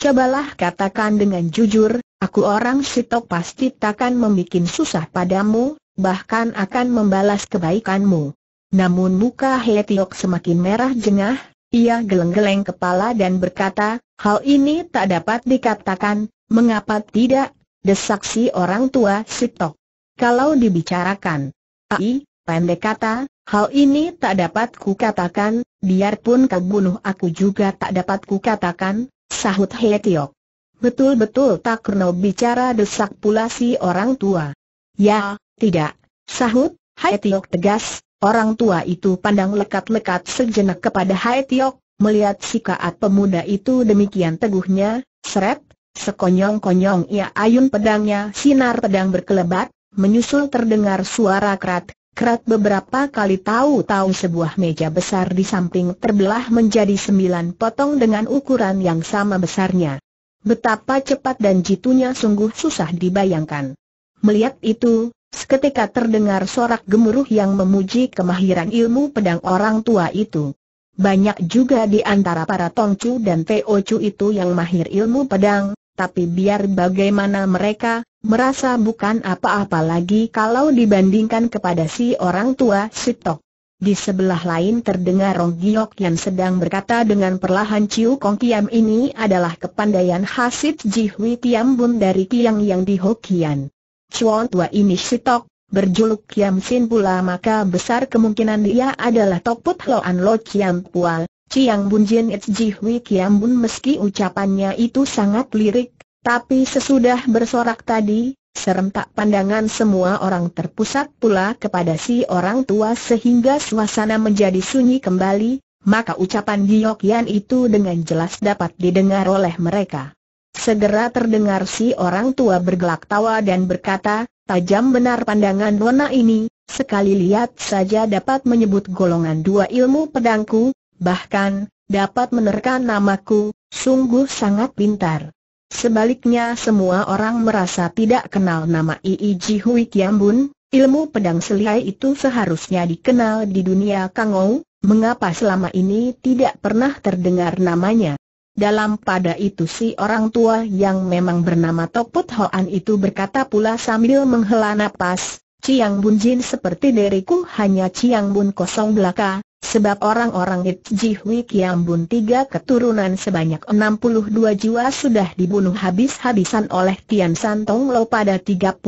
Cobalah katakan dengan jujur, aku orang Sitok pasti takkan membuat susah padamu, bahkan akan membalas kebaikanmu. Namun muka Hetiok semakin merah jengah, ia geleng-geleng kepala dan berkata, hal ini tak dapat dikatakan, mengapa tidak, desak si orang tua Sitok. Kalau dibicarakan, ai, pendek kata, hal ini tak dapat ku katakan. biarpun kau bunuh aku juga tak dapat ku katakan, sahut Tiok. Betul-betul tak kena bicara desak pula si orang tua. Ya, tidak, sahut, Tiok tegas, orang tua itu pandang lekat-lekat sejenak kepada Tiok, melihat si kaat pemuda itu demikian teguhnya, seret, Sekonyong-konyong ia ayun pedangnya, sinar pedang berkelebat, menyusul terdengar suara kerat, kerat beberapa kali tahu-tahu sebuah meja besar di samping terbelah menjadi sembilan potong dengan ukuran yang sama besarnya. Betapa cepat dan jitunya sungguh susah dibayangkan. Melihat itu, seketika terdengar sorak gemuruh yang memuji kemahiran ilmu pedang orang tua itu. Banyak juga di antara para Tongcu dan Teocu itu yang mahir ilmu pedang, tapi biar bagaimana mereka, merasa bukan apa-apa lagi kalau dibandingkan kepada si orang tua Sitok. Di sebelah lain terdengar Rong Giok yang sedang berkata dengan perlahan Ciu Kong Kiam ini adalah kepandaian Hasid Jihui Tiam Bun dari Tiang yang di Hokian. Chuan tua ini Sitok, berjuluk Kiam Sin pula maka besar kemungkinan dia adalah Tokput Loan Lo Kiam Pual, Ciang Bun Jin It Ji Hui Kiam Bun meski ucapannya itu sangat lirik, tapi sesudah bersorak tadi, serentak pandangan semua orang terpusat pula kepada si orang tua sehingga suasana menjadi sunyi kembali, maka ucapan Yan itu dengan jelas dapat didengar oleh mereka. Segera terdengar si orang tua bergelak tawa dan berkata, tajam benar pandangan nona ini, sekali lihat saja dapat menyebut golongan dua ilmu pedangku, bahkan, dapat menerka namaku, sungguh sangat pintar. Sebaliknya semua orang merasa tidak kenal nama Ii Ji Hui Kiambun, ilmu pedang selihai itu seharusnya dikenal di dunia Kangou, mengapa selama ini tidak pernah terdengar namanya. Dalam pada itu si orang tua yang memang bernama Tokput Hoan itu berkata pula sambil menghela napas, Ciang Bun Jin seperti diriku hanya Ciang Bun kosong belaka, Sebab orang-orang Kiam Kiambun tiga keturunan sebanyak 62 jiwa sudah dibunuh habis-habisan oleh Tian Santong Lo pada 33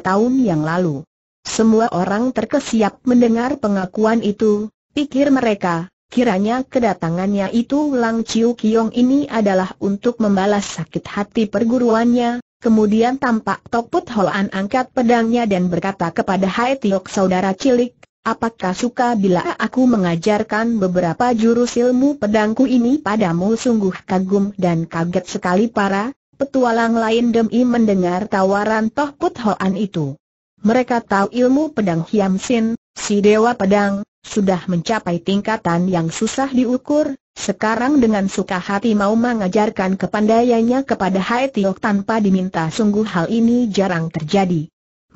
tahun yang lalu. Semua orang terkesiap mendengar pengakuan itu, pikir mereka, kiranya kedatangannya itu Lang Chiu Kiong ini adalah untuk membalas sakit hati perguruannya, kemudian tampak Toput Hoan angkat pedangnya dan berkata kepada Hai Tiok saudara cilik, Apakah suka bila aku mengajarkan beberapa jurus ilmu pedangku ini padamu? Sungguh kagum dan kaget sekali para petualang lain demi mendengar tawaran Toh Put Hoan itu. Mereka tahu ilmu pedang Hiam Sin, si dewa pedang, sudah mencapai tingkatan yang susah diukur, sekarang dengan suka hati mau mengajarkan kepandaiannya kepada Hai Tiok tanpa diminta sungguh hal ini jarang terjadi.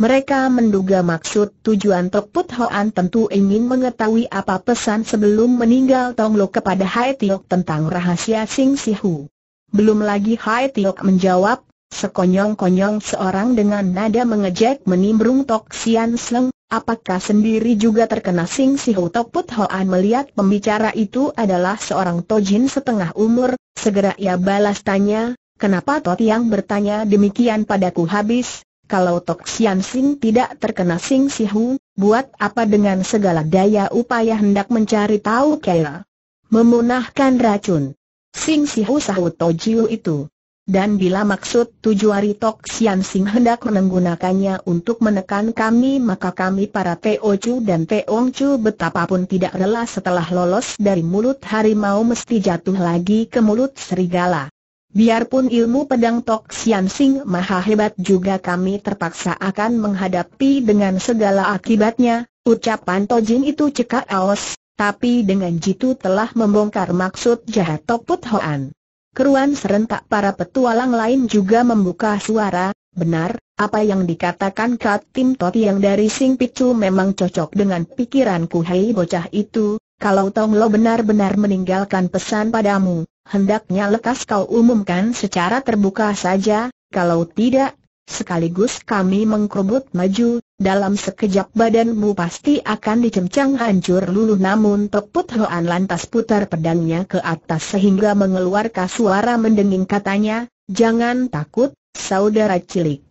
Mereka menduga maksud tujuan Tok Put Hoan tentu ingin mengetahui apa pesan sebelum meninggal Tong Lo kepada Hai Tiok tentang rahasia Sing Sihu. Belum lagi Hai Tiok menjawab, sekonyong-konyong seorang dengan nada mengejek menimbrung Tok Sian Sleng, apakah sendiri juga terkena Sing Sihu Tok Put Hoan melihat pembicara itu adalah seorang tojin setengah umur, segera ia balas tanya, kenapa Tot yang bertanya demikian padaku habis? kalau Tok Sian Sing tidak terkena Sing Si Hu, buat apa dengan segala daya upaya hendak mencari tahu Kera? Memunahkan racun. Sing Si Hu sahut Tojiu itu. Dan bila maksud tujuari Tok Sian Sing hendak menenggunakannya untuk menekan kami maka kami para Teo Chu dan Teong Chu betapapun tidak rela setelah lolos dari mulut harimau mesti jatuh lagi ke mulut serigala. Biarpun ilmu pedang Tok Sian Sing maha hebat juga kami terpaksa akan menghadapi dengan segala akibatnya, ucapan Tojin itu cekak aos, tapi dengan jitu telah membongkar maksud jahat Tok Put Hoan. Keruan serentak para petualang lain juga membuka suara, benar, apa yang dikatakan Kat Tim Tot yang dari Sing Picu memang cocok dengan pikiranku hei bocah itu, kalau Tong Lo benar-benar meninggalkan pesan padamu, hendaknya lekas kau umumkan secara terbuka saja, kalau tidak, sekaligus kami mengkerubut maju, dalam sekejap badanmu pasti akan dicemcang hancur luluh namun Teput Hoan lantas putar pedangnya ke atas sehingga mengeluarkan suara mendenging katanya, jangan takut, saudara cilik.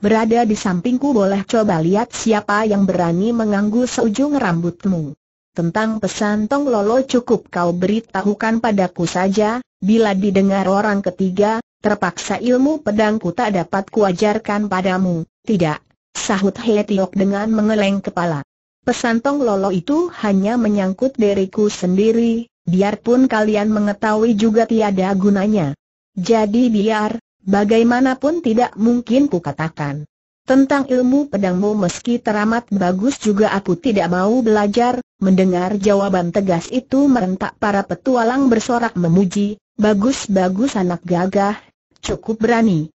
Berada di sampingku boleh coba lihat siapa yang berani mengganggu seujung rambutmu. Tentang pesan Tong Lolo cukup kau beritahukan padaku saja, bila didengar orang ketiga, terpaksa ilmu pedangku tak dapat kuajarkan padamu, tidak. Sahut He dengan mengeleng kepala. Pesan Tong Lolo itu hanya menyangkut diriku sendiri, biarpun kalian mengetahui juga tiada gunanya. Jadi biar, bagaimanapun tidak mungkin kukatakan. Tentang ilmu pedangmu meski teramat bagus juga aku tidak mau belajar, mendengar jawaban tegas itu merentak para petualang bersorak memuji, bagus-bagus anak gagah, cukup berani.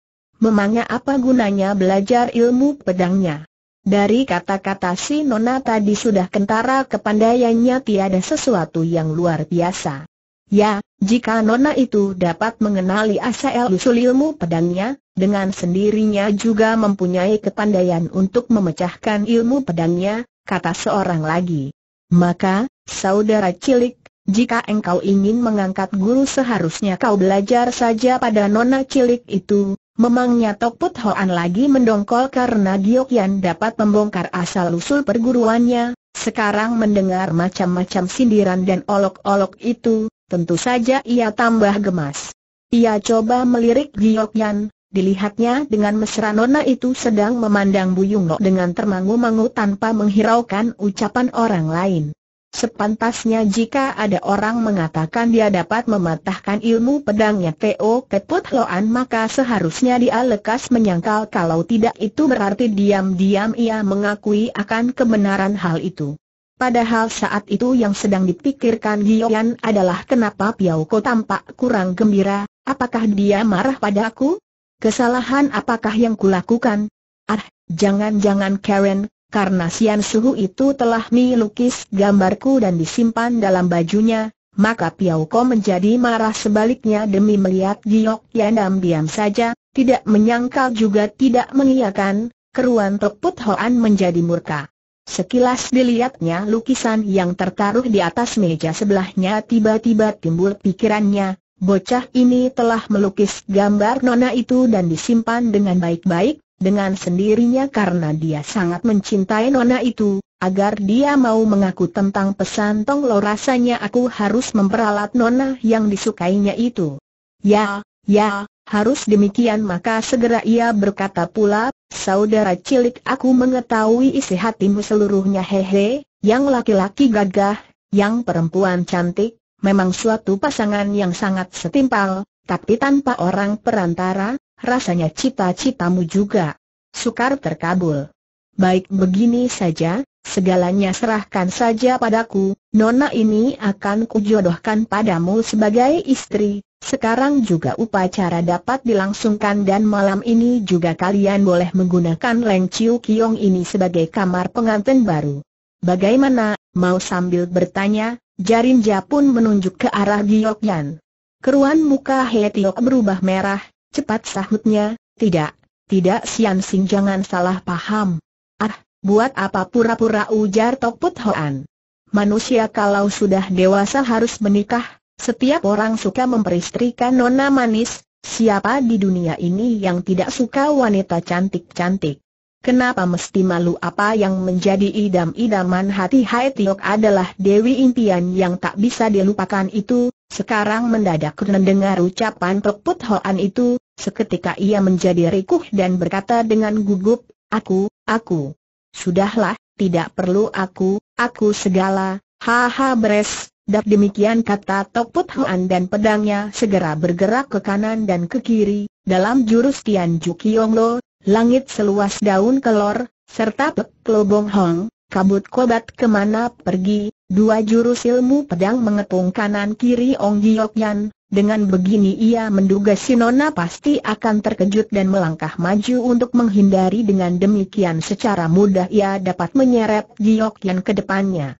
Memangnya apa gunanya belajar ilmu pedangnya? Dari kata-kata si Nona tadi sudah kentara kepandaiannya tiada sesuatu yang luar biasa. Ya, jika Nona itu dapat mengenali asal usul ilmu pedangnya, dengan sendirinya juga mempunyai kepandaian untuk memecahkan ilmu pedangnya, kata seorang lagi. Maka, saudara cilik, jika engkau ingin mengangkat guru seharusnya kau belajar saja pada nona cilik itu, Memangnya Tok Put Hoan lagi mendongkol karena Giok Yan dapat membongkar asal-usul perguruannya, sekarang mendengar macam-macam sindiran dan olok-olok itu, tentu saja ia tambah gemas. Ia coba melirik Giok Yan, Dilihatnya dengan mesra Nona itu sedang memandang Bu Nok dengan termangu-mangu tanpa menghiraukan ucapan orang lain. Sepantasnya jika ada orang mengatakan dia dapat mematahkan ilmu pedangnya Teo Keput Loan maka seharusnya dia lekas menyangkal kalau tidak itu berarti diam-diam ia mengakui akan kebenaran hal itu. Padahal saat itu yang sedang dipikirkan Gioyan adalah kenapa Piao Ko tampak kurang gembira, apakah dia marah padaku? Kesalahan apakah yang kulakukan? Ah, jangan-jangan Karen, karena Sian Suhu itu telah melukis gambarku dan disimpan dalam bajunya, maka Piao Ko menjadi marah sebaliknya demi melihat Giok yang diam saja, tidak menyangkal juga tidak mengiyakan, keruan Teput Hoan menjadi murka. Sekilas dilihatnya lukisan yang tertaruh di atas meja sebelahnya tiba-tiba timbul pikirannya, Bocah ini telah melukis gambar nona itu dan disimpan dengan baik-baik, dengan sendirinya karena dia sangat mencintai nona itu, agar dia mau mengaku tentang pesan Tong Lo rasanya aku harus memperalat nona yang disukainya itu. Ya, ya, harus demikian maka segera ia berkata pula, saudara cilik aku mengetahui isi hatimu seluruhnya hehe, yang laki-laki gagah, yang perempuan cantik, Memang suatu pasangan yang sangat setimpal, tapi tanpa orang perantara, rasanya cita-citamu juga sukar terkabul. Baik begini saja, segalanya serahkan saja padaku, nona ini akan kujodohkan padamu sebagai istri, sekarang juga upacara dapat dilangsungkan dan malam ini juga kalian boleh menggunakan Leng Chiu Kiong ini sebagai kamar pengantin baru. Bagaimana, mau sambil bertanya, Jarinja pun menunjuk ke arah Yan. Keruan muka He Tiok berubah merah, cepat sahutnya, tidak, tidak Sian Sing jangan salah paham. Ah, buat apa pura-pura ujar Tokput Hoan. Manusia kalau sudah dewasa harus menikah, setiap orang suka memperistrikan nona manis, siapa di dunia ini yang tidak suka wanita cantik-cantik. Kenapa mesti malu apa yang menjadi idam-idaman hati Hai Tiok adalah Dewi impian yang tak bisa dilupakan itu, sekarang mendadak mendengar ucapan Peput Hoan itu, seketika ia menjadi rikuh dan berkata dengan gugup, aku, aku. Sudahlah, tidak perlu aku, aku segala, haha beres, Dap demikian kata Tok Hoan dan pedangnya segera bergerak ke kanan dan ke kiri, dalam jurus Tian Ju Kiong Lo, langit seluas daun kelor, serta pelobong hong, kabut kobat kemana pergi, dua jurus ilmu pedang mengepung kanan kiri Ong Giokyan, dengan begini ia menduga si Nona pasti akan terkejut dan melangkah maju untuk menghindari dengan demikian secara mudah ia dapat menyeret Giokyan ke depannya.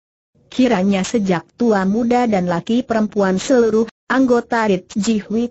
Kiranya sejak tua muda dan laki perempuan seluruh Anggota Rit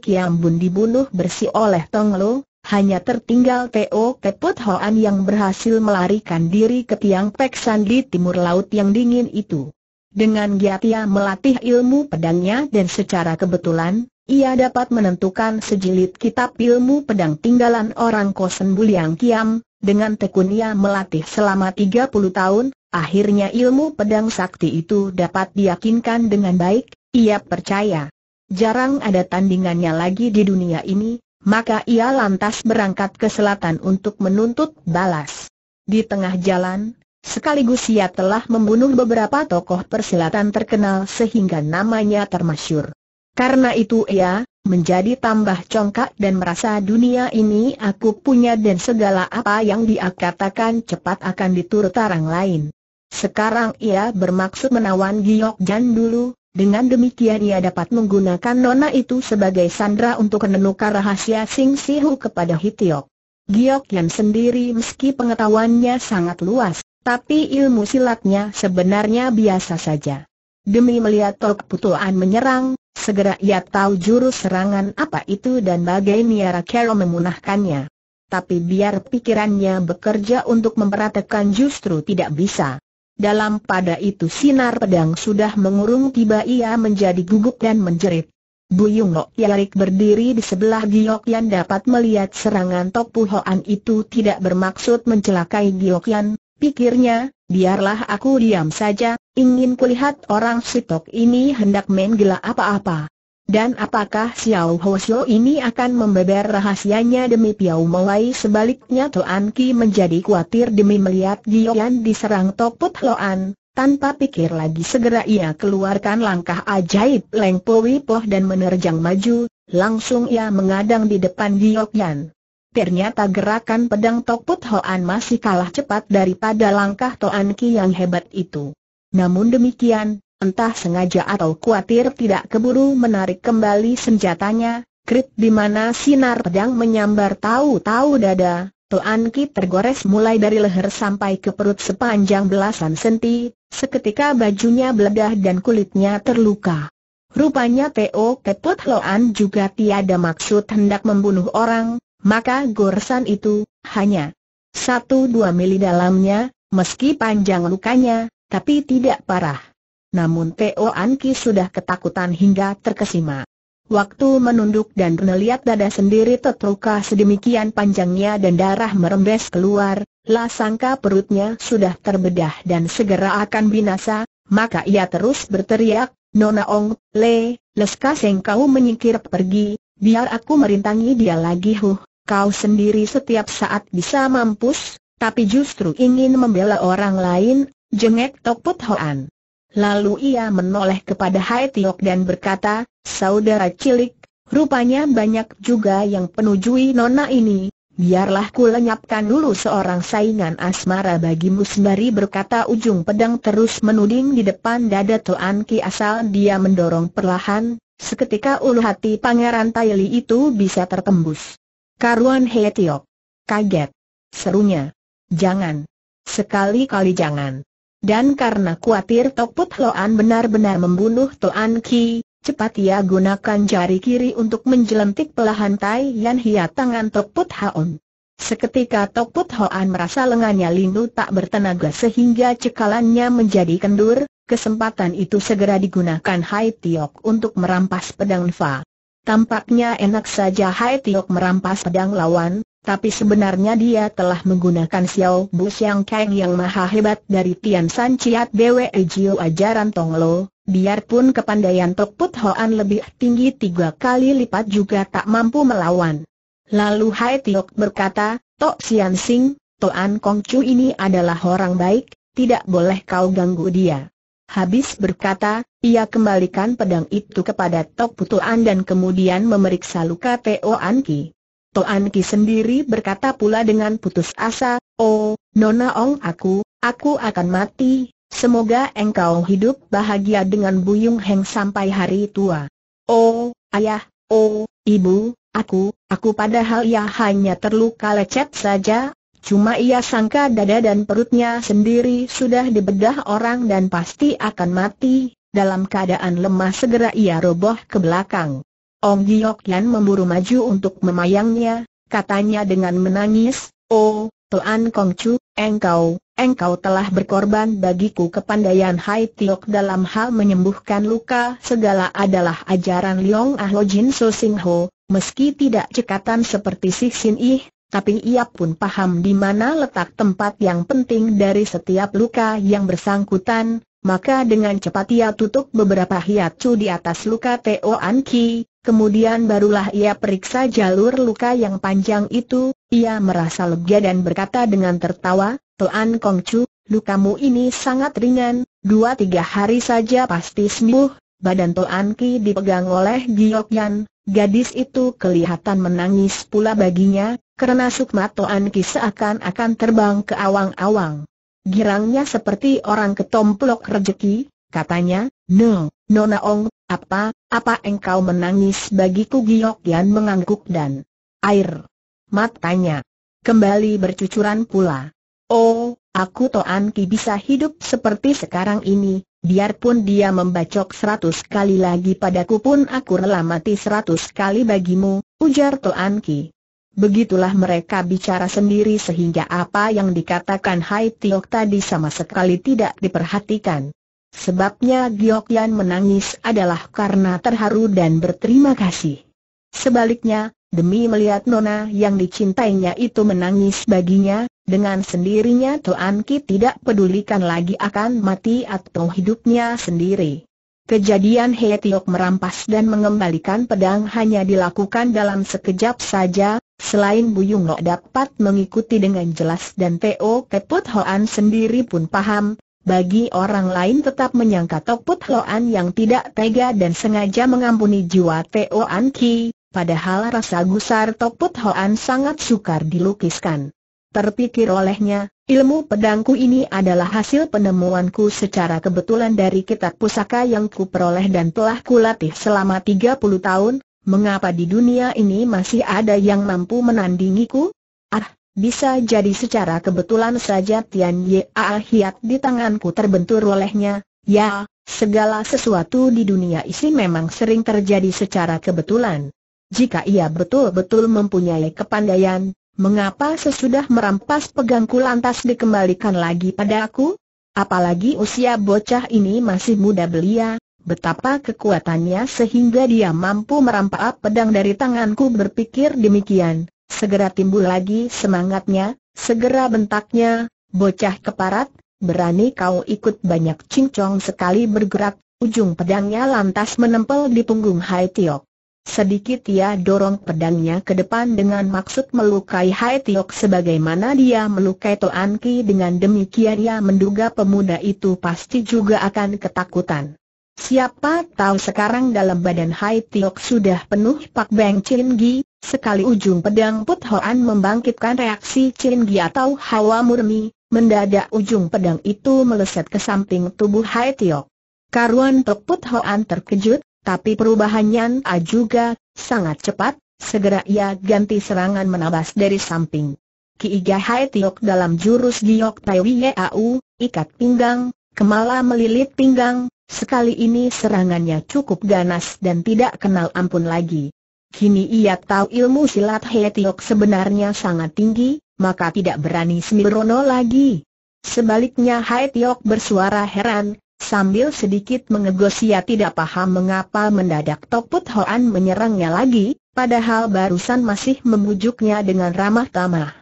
Kiambun dibunuh bersih oleh Tong Lo, hanya tertinggal Teo Keput Hoan yang berhasil melarikan diri ke tiang peksan di timur laut yang dingin itu. Dengan giat ia melatih ilmu pedangnya dan secara kebetulan, ia dapat menentukan sejilid kitab ilmu pedang tinggalan orang Kosen Buliang Kiam, dengan tekun ia melatih selama 30 tahun, akhirnya ilmu pedang sakti itu dapat diyakinkan dengan baik, ia percaya. Jarang ada tandingannya lagi di dunia ini, maka ia lantas berangkat ke selatan untuk menuntut balas. Di tengah jalan, sekaligus ia telah membunuh beberapa tokoh persilatan terkenal sehingga namanya termasyur. Karena itu ia, menjadi tambah congkak dan merasa dunia ini aku punya dan segala apa yang dia katakan cepat akan diturut orang lain. Sekarang ia bermaksud menawan Giok Jan dulu, dengan demikian ia dapat menggunakan nona itu sebagai sandra untuk menenuka rahasia Sing Sihu kepada Hitiok. Giok yang sendiri meski pengetahuannya sangat luas, tapi ilmu silatnya sebenarnya biasa saja. Demi melihat Tok Putuan menyerang, segera ia tahu jurus serangan apa itu dan bagaimana cara memunahkannya. Tapi biar pikirannya bekerja untuk memperhatikan justru tidak bisa. Dalam pada itu sinar pedang sudah mengurung tiba ia menjadi gugup dan menjerit. Yung Lo Yarik berdiri di sebelah Giokyan dapat melihat serangan Tok Puhoan itu tidak bermaksud mencelakai Giokyan, pikirnya, biarlah aku diam saja, ingin kulihat orang Tok ini hendak main gila apa-apa. Dan apakah Xiao Xiao ini akan membeber rahasianya demi Piao Molai sebaliknya Tuan Ki menjadi khawatir demi melihat Yan diserang Tokput Loan, tanpa pikir lagi segera ia keluarkan langkah ajaib Leng Powi Poh dan menerjang maju, langsung ia mengadang di depan Yan. Ternyata gerakan pedang Tokput Hoan masih kalah cepat daripada langkah Tuan Ki yang hebat itu. Namun demikian, entah sengaja atau khawatir tidak keburu menarik kembali senjatanya, krit di mana sinar pedang menyambar tahu-tahu dada, Toan Ki tergores mulai dari leher sampai ke perut sepanjang belasan senti, seketika bajunya beledah dan kulitnya terluka. Rupanya Teo Keput Loan juga tiada maksud hendak membunuh orang, maka goresan itu, hanya satu dua mili dalamnya, meski panjang lukanya, tapi tidak parah. Namun Teo Anki sudah ketakutan hingga terkesima. Waktu menunduk dan melihat dada sendiri terluka sedemikian panjangnya dan darah merembes keluar, lah sangka perutnya sudah terbedah dan segera akan binasa, maka ia terus berteriak, Nona Ong, Le, leskas yang kau menyingkir pergi, biar aku merintangi dia lagi huh, kau sendiri setiap saat bisa mampus, tapi justru ingin membela orang lain, jengek Tok Put Hoan. Lalu ia menoleh kepada Hai Tiok dan berkata, Saudara cilik, rupanya banyak juga yang penujui nona ini, biarlah ku lenyapkan dulu seorang saingan asmara bagimu sembari berkata ujung pedang terus menuding di depan dada Tuan Ki asal dia mendorong perlahan, seketika ulu hati pangeran Taili itu bisa tertembus. Karuan Hei Tiok. Kaget. Serunya. Jangan. Sekali-kali jangan. Dan karena khawatir Tok Put Loan benar-benar membunuh Toan Ki, cepat ia gunakan jari kiri untuk menjelentik pelahan Tai Yan Hia tangan Tok Put Haon. Seketika Tok Put Hoan merasa lengannya lindu tak bertenaga sehingga cekalannya menjadi kendur, kesempatan itu segera digunakan Hai Tiok untuk merampas pedang Fa. Tampaknya enak saja Hai Tiok merampas pedang lawan, tapi sebenarnya dia telah menggunakan Xiao Bu Xiang Kang yang maha hebat dari Tian San Chiat Bwe Jiu ajaran Tong Lo, biarpun kepandaian Tok Put Hoan lebih tinggi tiga kali lipat juga tak mampu melawan. Lalu Hai Tiok berkata, Tok Sian Sing, Toan Kong Chu ini adalah orang baik, tidak boleh kau ganggu dia. Habis berkata, ia kembalikan pedang itu kepada Tok Putuan dan kemudian memeriksa luka Toan Ki. Toan Ki sendiri berkata pula dengan putus asa, Oh, Nona Ong aku, aku akan mati, semoga engkau hidup bahagia dengan Buyung Heng sampai hari tua. Oh, ayah, oh, ibu, aku, aku padahal ia hanya terluka lecet saja, cuma ia sangka dada dan perutnya sendiri sudah dibedah orang dan pasti akan mati, dalam keadaan lemah segera ia roboh ke belakang. Ong Giok Yan memburu maju untuk memayangnya, katanya dengan menangis, Oh, Tuan Kong Chu, engkau, engkau telah berkorban bagiku kepandaian Hai Tiok dalam hal menyembuhkan luka segala adalah ajaran Leong Ah Lo Jin So Sing Ho, meski tidak cekatan seperti Sixin Sin Ih, tapi ia pun paham di mana letak tempat yang penting dari setiap luka yang bersangkutan, maka dengan cepat ia tutup beberapa cu di atas luka To An Ki, kemudian barulah ia periksa jalur luka yang panjang itu, ia merasa lega dan berkata dengan tertawa, An Kong Chu, lukamu ini sangat ringan, dua tiga hari saja pasti sembuh, badan To Ki dipegang oleh Giok Yan, gadis itu kelihatan menangis pula baginya, karena sukma To Ki seakan-akan terbang ke awang-awang. Girangnya seperti orang ketomplok rejeki, katanya, No, Nona Ong, apa, apa engkau menangis bagiku Giok Yan mengangguk dan air matanya kembali bercucuran pula. Oh, aku Toan Ki bisa hidup seperti sekarang ini, biarpun dia membacok seratus kali lagi padaku pun aku rela mati seratus kali bagimu, ujar Toan Ki. Begitulah mereka bicara sendiri sehingga apa yang dikatakan Hai Tiok tadi sama sekali tidak diperhatikan. Sebabnya Giok Yan menangis adalah karena terharu dan berterima kasih. Sebaliknya, demi melihat Nona yang dicintainya itu menangis baginya, dengan sendirinya Tuan Ki tidak pedulikan lagi akan mati atau hidupnya sendiri. Kejadian He Tiok merampas dan mengembalikan pedang hanya dilakukan dalam sekejap saja, Selain Buyung Nok dapat mengikuti dengan jelas dan P.O. Put Hoan sendiri pun paham, bagi orang lain tetap menyangka Tok Put Hoan yang tidak tega dan sengaja mengampuni jiwa P.O. An Ki, padahal rasa gusar Tok Hoan sangat sukar dilukiskan. Terpikir olehnya, ilmu pedangku ini adalah hasil penemuanku secara kebetulan dari kitab pusaka yang kuperoleh dan telah kulatih selama 30 tahun, Mengapa di dunia ini masih ada yang mampu menandingiku? Ah, bisa jadi secara kebetulan saja Tian Ye Hiat di tanganku terbentur olehnya, ya, segala sesuatu di dunia ini memang sering terjadi secara kebetulan. Jika ia betul-betul mempunyai kepandaian, mengapa sesudah merampas pegangku lantas dikembalikan lagi pada aku? Apalagi usia bocah ini masih muda belia, Betapa kekuatannya sehingga dia mampu merampak pedang dari tanganku berpikir demikian. Segera timbul lagi semangatnya, segera bentaknya, bocah keparat, berani kau ikut banyak cincong sekali bergerak, ujung pedangnya lantas menempel di punggung Hai Tiok. Sedikit ia dorong pedangnya ke depan dengan maksud melukai Hai Tiok sebagaimana dia melukai Toan Ki dengan demikian ia menduga pemuda itu pasti juga akan ketakutan. Siapa tahu sekarang dalam badan Hai Tiok sudah penuh Pak Beng Chin Gi, sekali ujung pedang Put Hoan membangkitkan reaksi Chin Gi atau hawa murni, mendadak ujung pedang itu meleset ke samping tubuh Hai Tiok. Karuan Tok Put Hoan terkejut, tapi perubahannya a juga sangat cepat, segera ia ganti serangan menabas dari samping. Kiiga Hai Tiok dalam jurus Giok Tai Au, ikat pinggang, Kemala melilit pinggang, sekali ini serangannya cukup ganas dan tidak kenal ampun lagi. Kini ia tahu ilmu silat Hetiok sebenarnya sangat tinggi, maka tidak berani Semirono lagi. Sebaliknya Hetiok bersuara heran, Sambil sedikit mengegos ia tidak paham mengapa mendadak Tokput Hoan menyerangnya lagi, padahal barusan masih memujuknya dengan ramah tamah.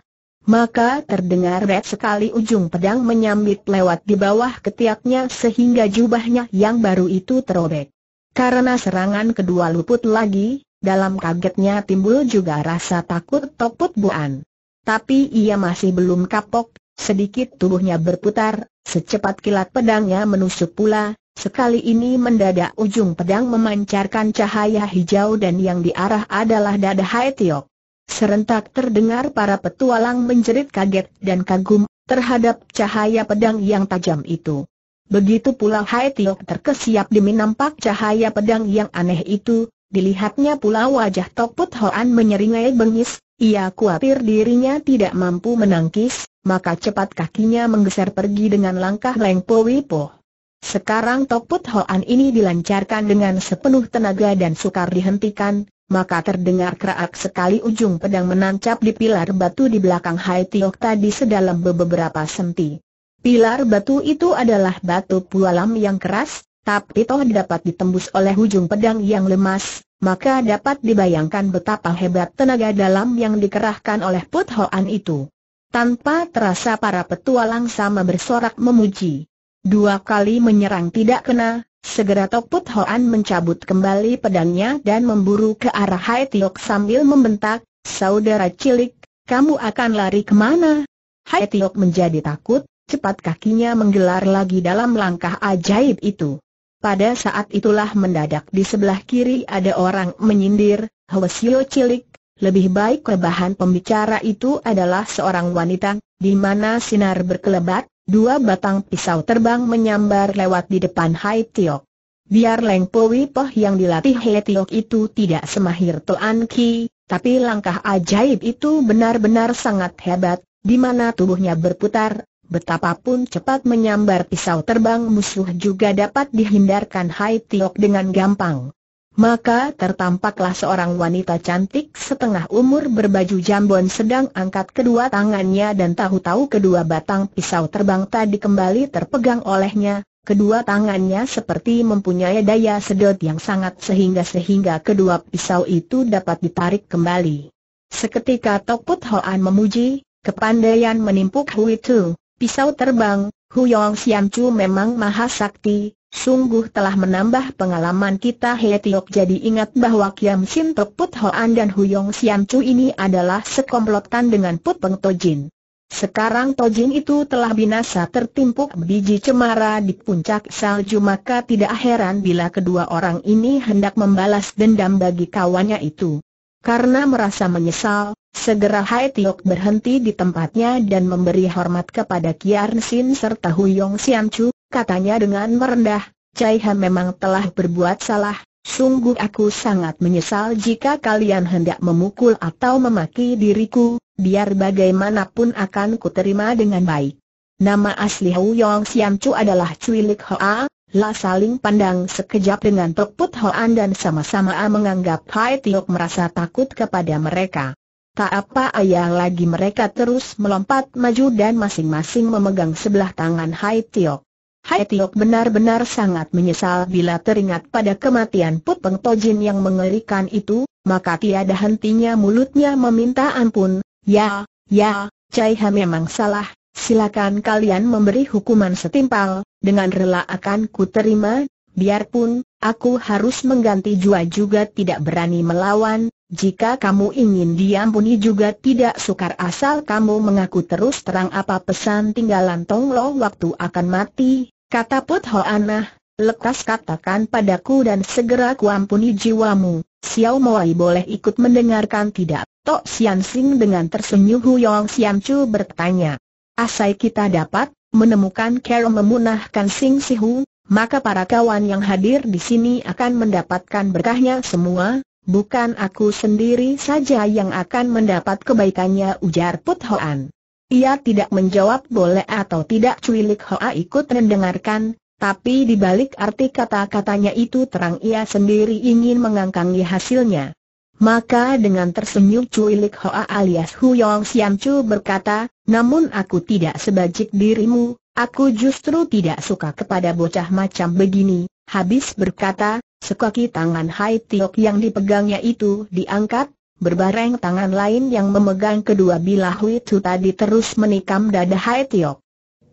Maka terdengar red sekali ujung pedang menyambit lewat di bawah ketiaknya sehingga jubahnya yang baru itu terobek. Karena serangan kedua luput lagi, dalam kagetnya timbul juga rasa takut toput buan. Tapi ia masih belum kapok, sedikit tubuhnya berputar, secepat kilat pedangnya menusuk pula, sekali ini mendadak ujung pedang memancarkan cahaya hijau dan yang diarah adalah dada Haetiok. Serentak terdengar para petualang menjerit kaget dan kagum terhadap cahaya pedang yang tajam itu. Begitu pula Hai Tio terkesiap demi nampak cahaya pedang yang aneh itu, dilihatnya pula wajah Tok Put Hoan menyeringai bengis, ia khawatir dirinya tidak mampu menangkis, maka cepat kakinya menggeser pergi dengan langkah lengpo wipo. Sekarang Tok Put Hoan ini dilancarkan dengan sepenuh tenaga dan sukar dihentikan, maka terdengar kerak sekali ujung pedang menancap di pilar batu di belakang Hai Tiok tadi sedalam beberapa senti. Pilar batu itu adalah batu pualam yang keras, tapi toh dapat ditembus oleh ujung pedang yang lemas, maka dapat dibayangkan betapa hebat tenaga dalam yang dikerahkan oleh Put Hoan itu. Tanpa terasa para petualang sama bersorak memuji. Dua kali menyerang tidak kena, Segera Tokput Hoan mencabut kembali pedangnya dan memburu ke arah Hai Tiok sambil membentak, Saudara cilik, kamu akan lari kemana? Hai Tiok menjadi takut, cepat kakinya menggelar lagi dalam langkah ajaib itu. Pada saat itulah mendadak di sebelah kiri ada orang menyindir, Hwasyo cilik, lebih baik rebahan pembicara itu adalah seorang wanita, di mana sinar berkelebat, Dua batang pisau terbang menyambar lewat di depan Hai Tiok. Biar Leng Powi Poh yang dilatih Hai Tiok itu tidak semahir Tuan Ki, tapi langkah ajaib itu benar-benar sangat hebat, di mana tubuhnya berputar, betapapun cepat menyambar pisau terbang musuh juga dapat dihindarkan Hai Tiok dengan gampang maka tertampaklah seorang wanita cantik setengah umur berbaju jambon sedang angkat kedua tangannya dan tahu-tahu kedua batang pisau terbang tadi kembali terpegang olehnya, kedua tangannya seperti mempunyai daya sedot yang sangat sehingga-sehingga kedua pisau itu dapat ditarik kembali. Seketika Tokput Hoan memuji, kepandaian menimpuk Hui Tu, pisau terbang, Hu Yong Siam Chu memang maha sakti, Sungguh telah menambah pengalaman kita He Tiok jadi ingat bahwa Kiam Sin Tok Put Hoan dan Huyong Sian Chu ini adalah sekomplotan dengan Put Peng Tojin. Sekarang Tojin itu telah binasa tertimpuk biji cemara di puncak salju maka tidak heran bila kedua orang ini hendak membalas dendam bagi kawannya itu. Karena merasa menyesal, segera Hai Tiok berhenti di tempatnya dan memberi hormat kepada Kian Sin serta Huyong Sian Chu, katanya dengan merendah, Cai Han memang telah berbuat salah, sungguh aku sangat menyesal jika kalian hendak memukul atau memaki diriku, biar bagaimanapun akan kuterima dengan baik. Nama asli hou Yong Siam Chu adalah Cui Lik Hoa, La saling pandang sekejap dengan Teput Hoan dan sama-sama menganggap Hai Tiok merasa takut kepada mereka. Tak apa ayah lagi mereka terus melompat maju dan masing-masing memegang sebelah tangan Hai Tiok. Hai Tiok benar-benar sangat menyesal bila teringat pada kematian Put Peng Tojin yang mengerikan itu, maka tiada hentinya mulutnya meminta ampun, ya, ya, Cai Ha memang salah, silakan kalian memberi hukuman setimpal, dengan rela akan ku terima, biarpun, aku harus mengganti Jua juga tidak berani melawan, jika kamu ingin diampuni juga tidak sukar asal kamu mengaku terus terang apa pesan tinggalan Tong Lo waktu akan mati, kata Put Ho Anah, lekas katakan padaku dan segera kuampuni jiwamu, Xiao Moai boleh ikut mendengarkan tidak? Tok Sian Sing dengan tersenyum Huyong Sian Chu bertanya, asai kita dapat menemukan Kero memunahkan Sing Si Hu, maka para kawan yang hadir di sini akan mendapatkan berkahnya semua, Bukan aku sendiri saja yang akan mendapat kebaikannya ujar Put Hoan. Ia tidak menjawab boleh atau tidak Cui cuilik Hoa ikut mendengarkan, tapi di balik arti kata-katanya itu terang ia sendiri ingin mengangkangi hasilnya. Maka dengan tersenyum Cui cuilik Hoa alias Huyong Siam Chu berkata, namun aku tidak sebajik dirimu, aku justru tidak suka kepada bocah macam begini, habis berkata, Sekaki tangan Hai Tiok yang dipegangnya itu diangkat, berbareng tangan lain yang memegang kedua bilah itu tadi terus menikam dada Hai Tiok.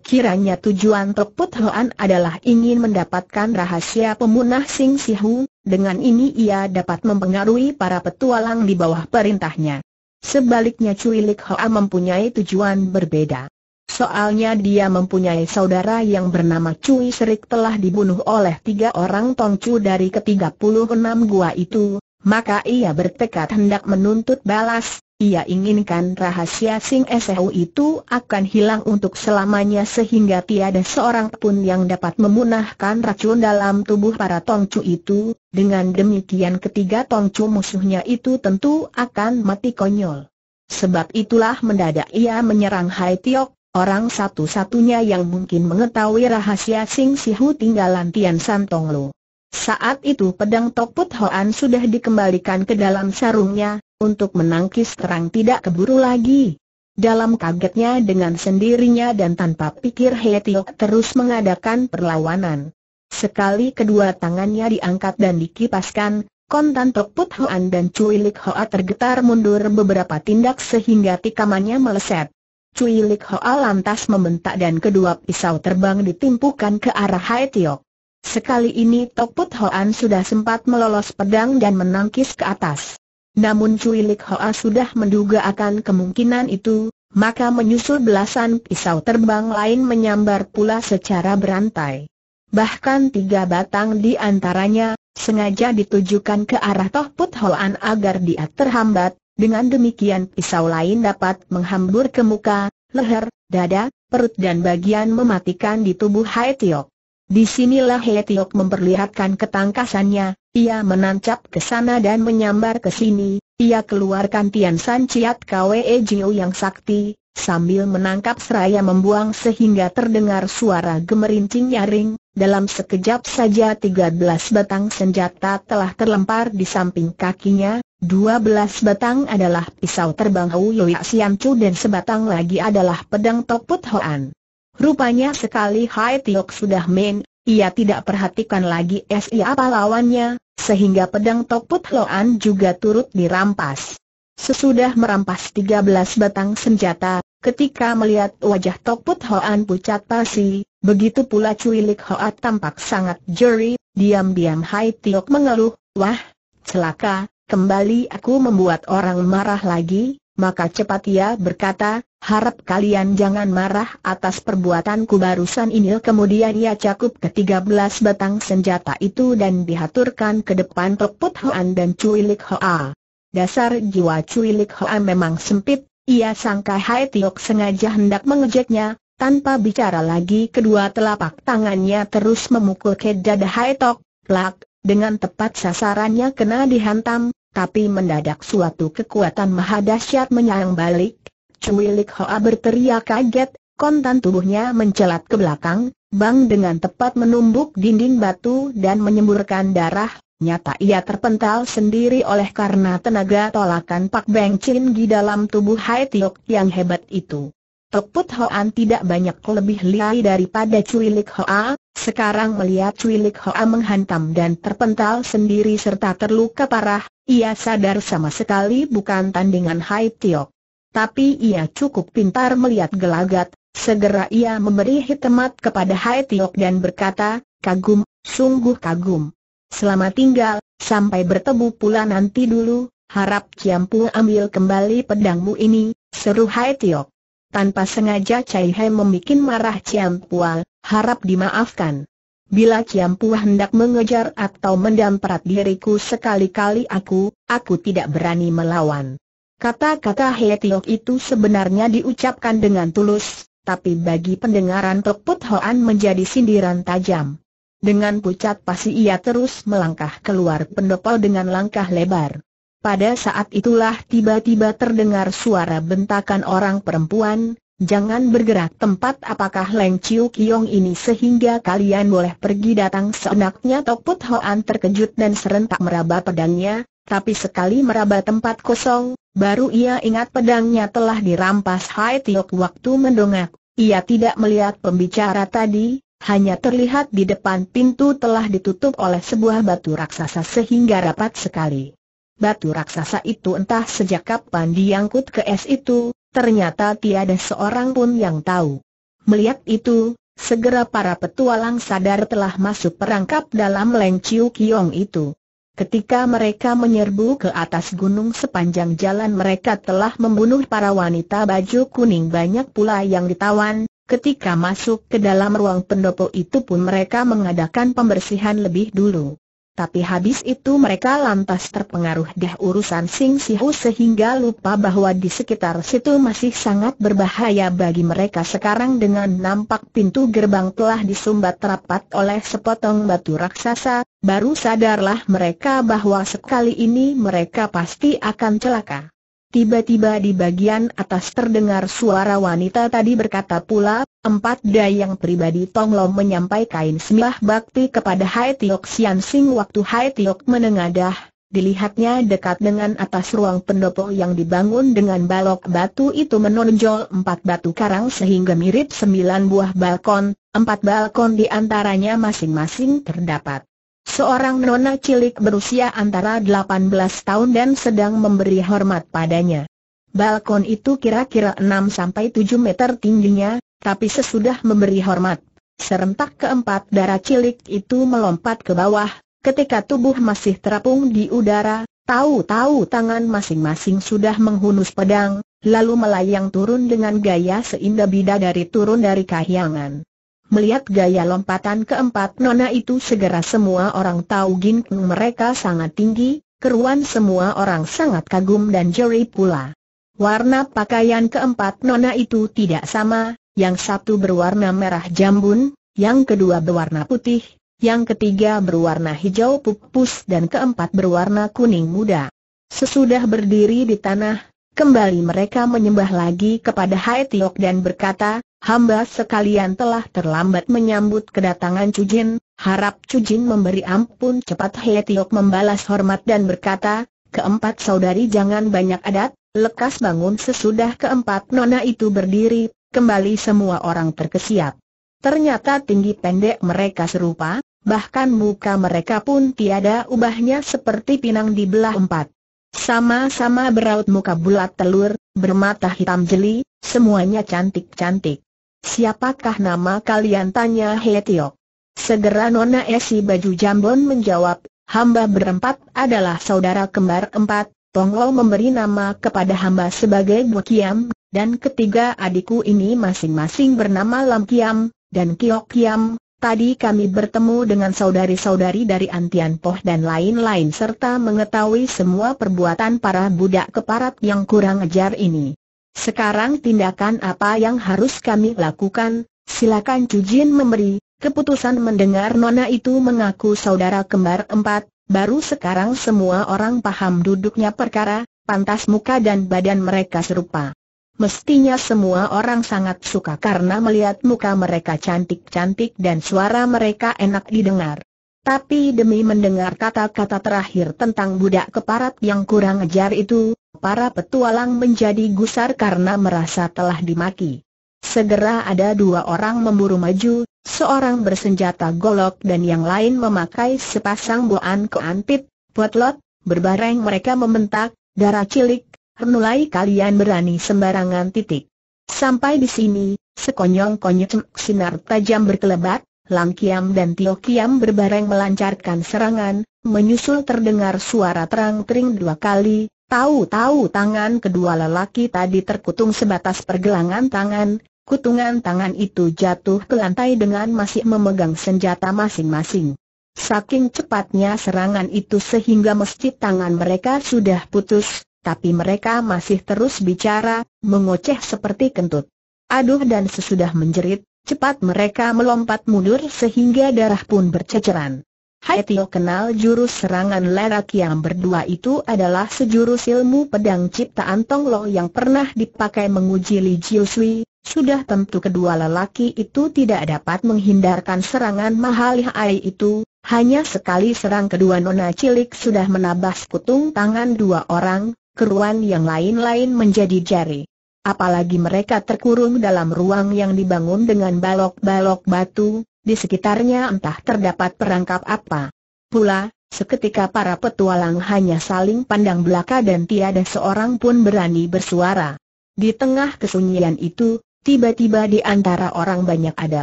Kiranya tujuan Teput Hoan adalah ingin mendapatkan rahasia pemunah Sing Sihu, dengan ini ia dapat mempengaruhi para petualang di bawah perintahnya. Sebaliknya Lik Hoa mempunyai tujuan berbeda. Soalnya dia mempunyai saudara yang bernama Cui Serik telah dibunuh oleh tiga orang Tongcu dari ke-36 gua itu, maka ia bertekad hendak menuntut balas. Ia inginkan rahasia Sing Sehu itu akan hilang untuk selamanya sehingga tiada seorang pun yang dapat memunahkan racun dalam tubuh para Tongcu itu, dengan demikian ketiga Tongcu musuhnya itu tentu akan mati konyol. Sebab itulah mendadak ia menyerang Hai Tiok, Orang satu-satunya yang mungkin mengetahui rahasia Sing Sihu tinggalan Tian San Tong Lu. Saat itu pedang Tokput Hoan sudah dikembalikan ke dalam sarungnya, untuk menangkis terang tidak keburu lagi. Dalam kagetnya dengan sendirinya dan tanpa pikir He Tiok terus mengadakan perlawanan. Sekali kedua tangannya diangkat dan dikipaskan, kontan Tokput Hoan dan Cui Lik Hoa tergetar mundur beberapa tindak sehingga tikamannya meleset. Cui Lik Hoa lantas membentak dan kedua pisau terbang ditimpukan ke arah Hai Tiok. Sekali ini Tok Put Hoan sudah sempat melolos pedang dan menangkis ke atas. Namun Cui Lik Hoa sudah menduga akan kemungkinan itu, maka menyusul belasan pisau terbang lain menyambar pula secara berantai. Bahkan tiga batang di antaranya, sengaja ditujukan ke arah Toh Put Hoan agar dia terhambat, dengan demikian pisau lain dapat menghambur ke muka, leher, dada, perut dan bagian mematikan di tubuh Hai Tiok. Disinilah Hai Tiok memperlihatkan ketangkasannya, ia menancap ke sana dan menyambar ke sini, ia keluarkan Tian San Ciat Kwe Jiu yang sakti, sambil menangkap seraya membuang sehingga terdengar suara gemerincing nyaring, dalam sekejap saja 13 batang senjata telah terlempar di samping kakinya, 12 batang adalah pisau terbang Hu Yoyak Sian Chu dan sebatang lagi adalah pedang Tok Put Hoan. Rupanya sekali Hai Tiok sudah main, ia tidak perhatikan lagi si apa lawannya, sehingga pedang Tok Put Hoan juga turut dirampas. Sesudah merampas 13 batang senjata, Ketika melihat wajah Tokput Hoan pucat pasi, begitu pula cuilik Hoat tampak sangat jeri, diam-diam Hai Tiok mengeluh, wah, celaka, kembali aku membuat orang marah lagi, maka cepat ia berkata, harap kalian jangan marah atas perbuatanku barusan ini Kemudian ia cakup ke-13 batang senjata itu dan dihaturkan ke depan Tokput Hoan dan Cuilik Hoa Dasar jiwa Cuilik Hoa memang sempit, ia sangka Hai Tiok sengaja hendak mengejeknya, tanpa bicara lagi kedua telapak tangannya terus memukul ke dada Hai Tok, plak, dengan tepat sasarannya kena dihantam, tapi mendadak suatu kekuatan mahadasyat menyayang balik, Cuilik Hoa berteriak kaget, kontan tubuhnya mencelat ke belakang, Bang dengan tepat menumbuk dinding batu dan menyemburkan darah, Nyata ia terpental sendiri oleh karena tenaga tolakan Pak Beng Chin di dalam tubuh Hai Tiok yang hebat itu. Tok Put Hoan tidak banyak lebih liai daripada Cui Lik Hoa, sekarang melihat Cui Lik Hoa menghantam dan terpental sendiri serta terluka parah, ia sadar sama sekali bukan tandingan Hai Tiok. Tapi ia cukup pintar melihat gelagat, segera ia memberi hitamat kepada Hai Tiok dan berkata, kagum, sungguh kagum. Selamat tinggal, sampai bertemu pula nanti dulu, harap Ciampu ambil kembali pedangmu ini, seru Hai Tiok. Tanpa sengaja Cai Hai membuat marah Ciampuan, harap dimaafkan. Bila Ciampu hendak mengejar atau mendamprat diriku sekali-kali aku, aku tidak berani melawan. Kata-kata Hai Tiok itu sebenarnya diucapkan dengan tulus, tapi bagi pendengaran Tok Put Hoan menjadi sindiran tajam. Dengan pucat pasi ia terus melangkah keluar pendopo dengan langkah lebar. Pada saat itulah tiba-tiba terdengar suara bentakan orang perempuan, Jangan bergerak tempat apakah Leng Chiu Kiong ini sehingga kalian boleh pergi datang seenaknya Tokput Hoan terkejut dan serentak meraba pedangnya, tapi sekali meraba tempat kosong, baru ia ingat pedangnya telah dirampas Hai Tiok waktu mendongak. Ia tidak melihat pembicara tadi, hanya terlihat di depan pintu telah ditutup oleh sebuah batu raksasa sehingga rapat sekali. Batu raksasa itu entah sejak kapan diangkut ke es itu, ternyata tiada seorang pun yang tahu. Melihat itu, segera para petualang sadar telah masuk perangkap dalam Leng Chiu Kiong itu. Ketika mereka menyerbu ke atas gunung sepanjang jalan mereka telah membunuh para wanita baju kuning banyak pula yang ditawan, Ketika masuk ke dalam ruang pendopo itu pun mereka mengadakan pembersihan lebih dulu. Tapi habis itu mereka lantas terpengaruh dah urusan Sing Sihu sehingga lupa bahwa di sekitar situ masih sangat berbahaya bagi mereka sekarang dengan nampak pintu gerbang telah disumbat rapat oleh sepotong batu raksasa, baru sadarlah mereka bahwa sekali ini mereka pasti akan celaka. Tiba-tiba di bagian atas terdengar suara wanita tadi berkata pula, empat dayang pribadi Tong Lo menyampaikan sembah bakti kepada Hai Tiok Sian Sing waktu Hai Tiok menengadah, dilihatnya dekat dengan atas ruang pendopo yang dibangun dengan balok batu itu menonjol empat batu karang sehingga mirip sembilan buah balkon, empat balkon di antaranya masing-masing terdapat Seorang nona cilik berusia antara 18 tahun dan sedang memberi hormat padanya. Balkon itu kira-kira 6-7 meter tingginya, tapi sesudah memberi hormat, serentak keempat darah cilik itu melompat ke bawah, ketika tubuh masih terapung di udara, tahu-tahu tangan masing-masing sudah menghunus pedang, lalu melayang turun dengan gaya seindah bidadari turun dari kahyangan. Melihat gaya lompatan keempat nona itu segera semua orang tahu ginkeng mereka sangat tinggi, keruan semua orang sangat kagum dan jeri pula. Warna pakaian keempat nona itu tidak sama, yang satu berwarna merah jambun, yang kedua berwarna putih, yang ketiga berwarna hijau pupus dan keempat berwarna kuning muda. Sesudah berdiri di tanah, kembali mereka menyembah lagi kepada Hai Tiok dan berkata, hamba sekalian telah terlambat menyambut kedatangan Cujin, harap Cujin memberi ampun cepat Hei Tiok membalas hormat dan berkata, keempat saudari jangan banyak adat, lekas bangun sesudah keempat nona itu berdiri, kembali semua orang terkesiap. Ternyata tinggi pendek mereka serupa, bahkan muka mereka pun tiada ubahnya seperti pinang di belah empat. Sama-sama beraut muka bulat telur, bermata hitam jeli, semuanya cantik-cantik. Siapakah nama kalian? Tanya Hetiok. Segera Nona Esi Baju Jambon menjawab, hamba berempat adalah saudara kembar empat, Tonglo memberi nama kepada hamba sebagai Kiam, dan ketiga adikku ini masing-masing bernama Lam Kiam, dan Kio Kiam. Tadi kami bertemu dengan saudari-saudari dari Antian Poh dan lain-lain serta mengetahui semua perbuatan para budak keparat yang kurang ajar ini. Sekarang tindakan apa yang harus kami lakukan, silakan Cujin memberi, keputusan mendengar Nona itu mengaku saudara kembar empat, baru sekarang semua orang paham duduknya perkara, pantas muka dan badan mereka serupa. Mestinya semua orang sangat suka karena melihat muka mereka cantik-cantik dan suara mereka enak didengar. Tapi demi mendengar kata-kata terakhir tentang budak keparat yang kurang ajar itu, para petualang menjadi gusar karena merasa telah dimaki. Segera ada dua orang memburu maju, seorang bersenjata golok dan yang lain memakai sepasang buan keantit, potlot, berbareng mereka membentak, darah cilik, Hernulai kalian berani sembarangan titik. Sampai di sini, sekonyong-konyong sinar tajam berkelebat, langkiam dan Tio berbareng melancarkan serangan, menyusul terdengar suara terang-tering dua kali, Tahu-tahu tangan kedua lelaki tadi terkutung sebatas pergelangan tangan, kutungan tangan itu jatuh ke lantai dengan masih memegang senjata masing-masing. Saking cepatnya serangan itu sehingga mesti tangan mereka sudah putus, tapi mereka masih terus bicara, mengoceh seperti kentut. Aduh dan sesudah menjerit, cepat mereka melompat mundur sehingga darah pun berceceran. Hai kenal jurus serangan lerak yang berdua itu adalah sejurus ilmu pedang ciptaan Tong Lo yang pernah dipakai menguji Li Jiu Sui. Sudah tentu kedua lelaki itu tidak dapat menghindarkan serangan mahal Hai itu. Hanya sekali serang kedua nona cilik sudah menabas kutung tangan dua orang, keruan yang lain-lain menjadi jari. Apalagi mereka terkurung dalam ruang yang dibangun dengan balok-balok batu, di sekitarnya entah terdapat perangkap apa. Pula, seketika para petualang hanya saling pandang belaka dan tiada seorang pun berani bersuara. Di tengah kesunyian itu, tiba-tiba di antara orang banyak ada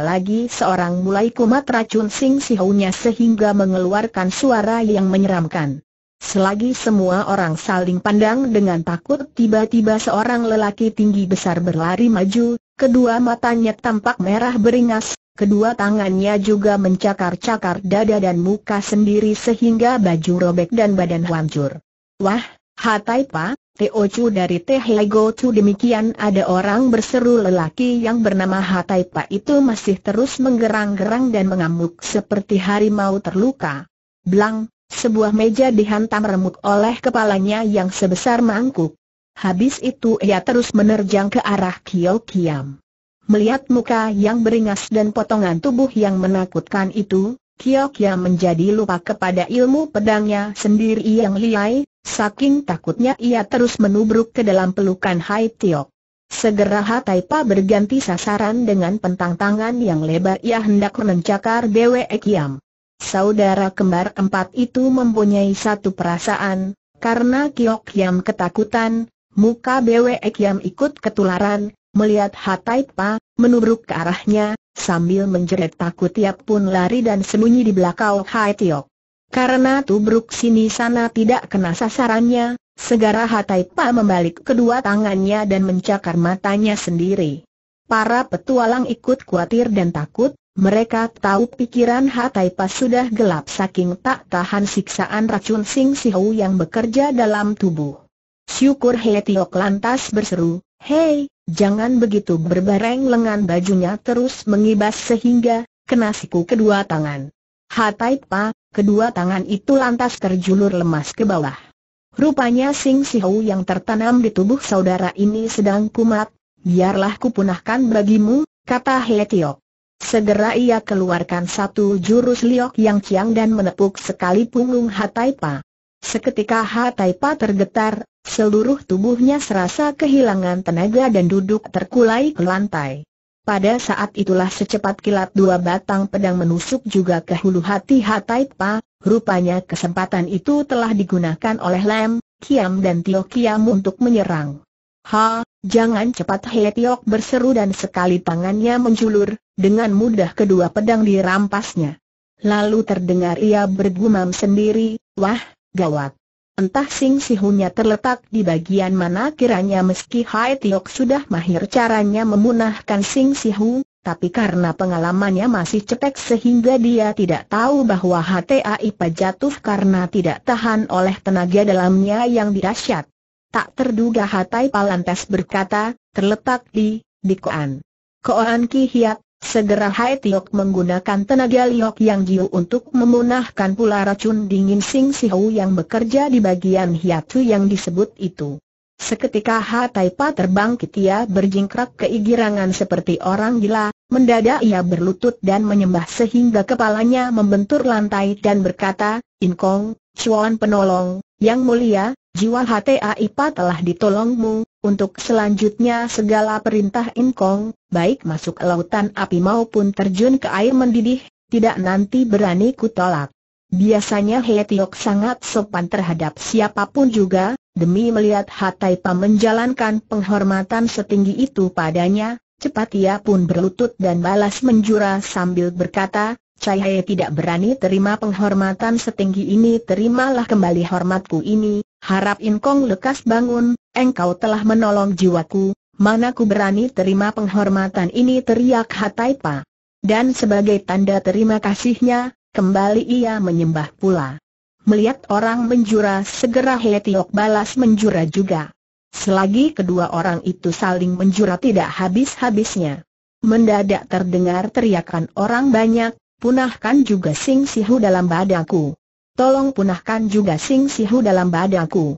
lagi seorang mulai kumat racun sing sihaunya sehingga mengeluarkan suara yang menyeramkan. Selagi semua orang saling pandang dengan takut tiba-tiba seorang lelaki tinggi besar berlari maju, Kedua matanya tampak merah beringas, kedua tangannya juga mencakar-cakar dada dan muka sendiri sehingga baju robek dan badan hancur. Wah, Hatai Pa, Teocu dari Tehego Chu demikian ada orang berseru lelaki yang bernama Hatai Pa itu masih terus menggerang-gerang dan mengamuk seperti harimau terluka. Blang, sebuah meja dihantam remuk oleh kepalanya yang sebesar mangkuk. Habis itu ia terus menerjang ke arah Kio Kiam. Melihat muka yang beringas dan potongan tubuh yang menakutkan itu, Kio Kiam menjadi lupa kepada ilmu pedangnya sendiri yang liai, saking takutnya ia terus menubruk ke dalam pelukan Hai Tiok. Segera Hataipa berganti sasaran dengan pentang tangan yang lebar ia hendak mencakar Dewe Kiam. Saudara kembar empat itu mempunyai satu perasaan, karena Kyo Yam ketakutan, Muka Bwe Kiam ikut ketularan, melihat Hatai Pa, menubruk ke arahnya, sambil menjerit takut tiap pun lari dan sembunyi di belakang Hai Tiok. Karena tubruk sini sana tidak kena sasarannya, segera Hatai Pa membalik kedua tangannya dan mencakar matanya sendiri. Para petualang ikut khawatir dan takut, mereka tahu pikiran Hatai Pa sudah gelap saking tak tahan siksaan racun Sing Sihu yang bekerja dalam tubuh. Syukur Hei Tiok lantas berseru, Hei, jangan begitu berbareng lengan bajunya terus mengibas sehingga, kena siku kedua tangan. Hatai Pa, kedua tangan itu lantas terjulur lemas ke bawah. Rupanya Sing Sihou yang tertanam di tubuh saudara ini sedang kumat, biarlah kupunahkan bagimu, kata Hei Tiok. Segera ia keluarkan satu jurus liok yang ciang dan menepuk sekali punggung Pa. Seketika Pa tergetar, Seluruh tubuhnya serasa kehilangan tenaga dan duduk terkulai ke lantai. Pada saat itulah secepat kilat dua batang pedang menusuk juga ke hulu hati Hatai Pa, rupanya kesempatan itu telah digunakan oleh Lem, Kiam dan Tio Kiam untuk menyerang. Ha, jangan cepat He Tiok berseru dan sekali tangannya menjulur, dengan mudah kedua pedang dirampasnya. Lalu terdengar ia bergumam sendiri, wah, gawat. Entah Sing Sihunya terletak di bagian mana kiranya meski Hai Tiok sudah mahir caranya memunahkan Sing Sihu, tapi karena pengalamannya masih cetek sehingga dia tidak tahu bahwa HTA Ipa jatuh karena tidak tahan oleh tenaga dalamnya yang dirasyat. Tak terduga Hatai Palantes berkata, terletak di, di Koan. Koan Ki Hiat, Segera Hai Tiok menggunakan tenaga Liok Yang jiu untuk memunahkan pula racun dingin Sing Sihu yang bekerja di bagian hiatu yang disebut itu. Seketika Taipa Pa terbang ketia berjingkrak keigirangan seperti orang gila, mendadak ia berlutut dan menyembah sehingga kepalanya membentur lantai dan berkata, In Kong, Chuan penolong, yang mulia, Jiwa HTA IPA telah ditolongmu, untuk selanjutnya segala perintah Inkong, baik masuk lautan api maupun terjun ke air mendidih, tidak nanti berani kutolak. Biasanya He Tiok sangat sopan terhadap siapapun juga, demi melihat Hatai Pa menjalankan penghormatan setinggi itu padanya, cepat ia pun berlutut dan balas menjura sambil berkata, Cai He tidak berani terima penghormatan setinggi ini terimalah kembali hormatku ini, Harap Inkong lekas bangun, engkau telah menolong jiwaku, mana ku berani terima penghormatan ini teriak Hataipa. Dan sebagai tanda terima kasihnya, kembali ia menyembah pula. Melihat orang menjura segera Hetiok balas menjura juga. Selagi kedua orang itu saling menjura tidak habis-habisnya. Mendadak terdengar teriakan orang banyak, punahkan juga Sing Sihu dalam badaku tolong punahkan juga Sing Sihu dalam badaku.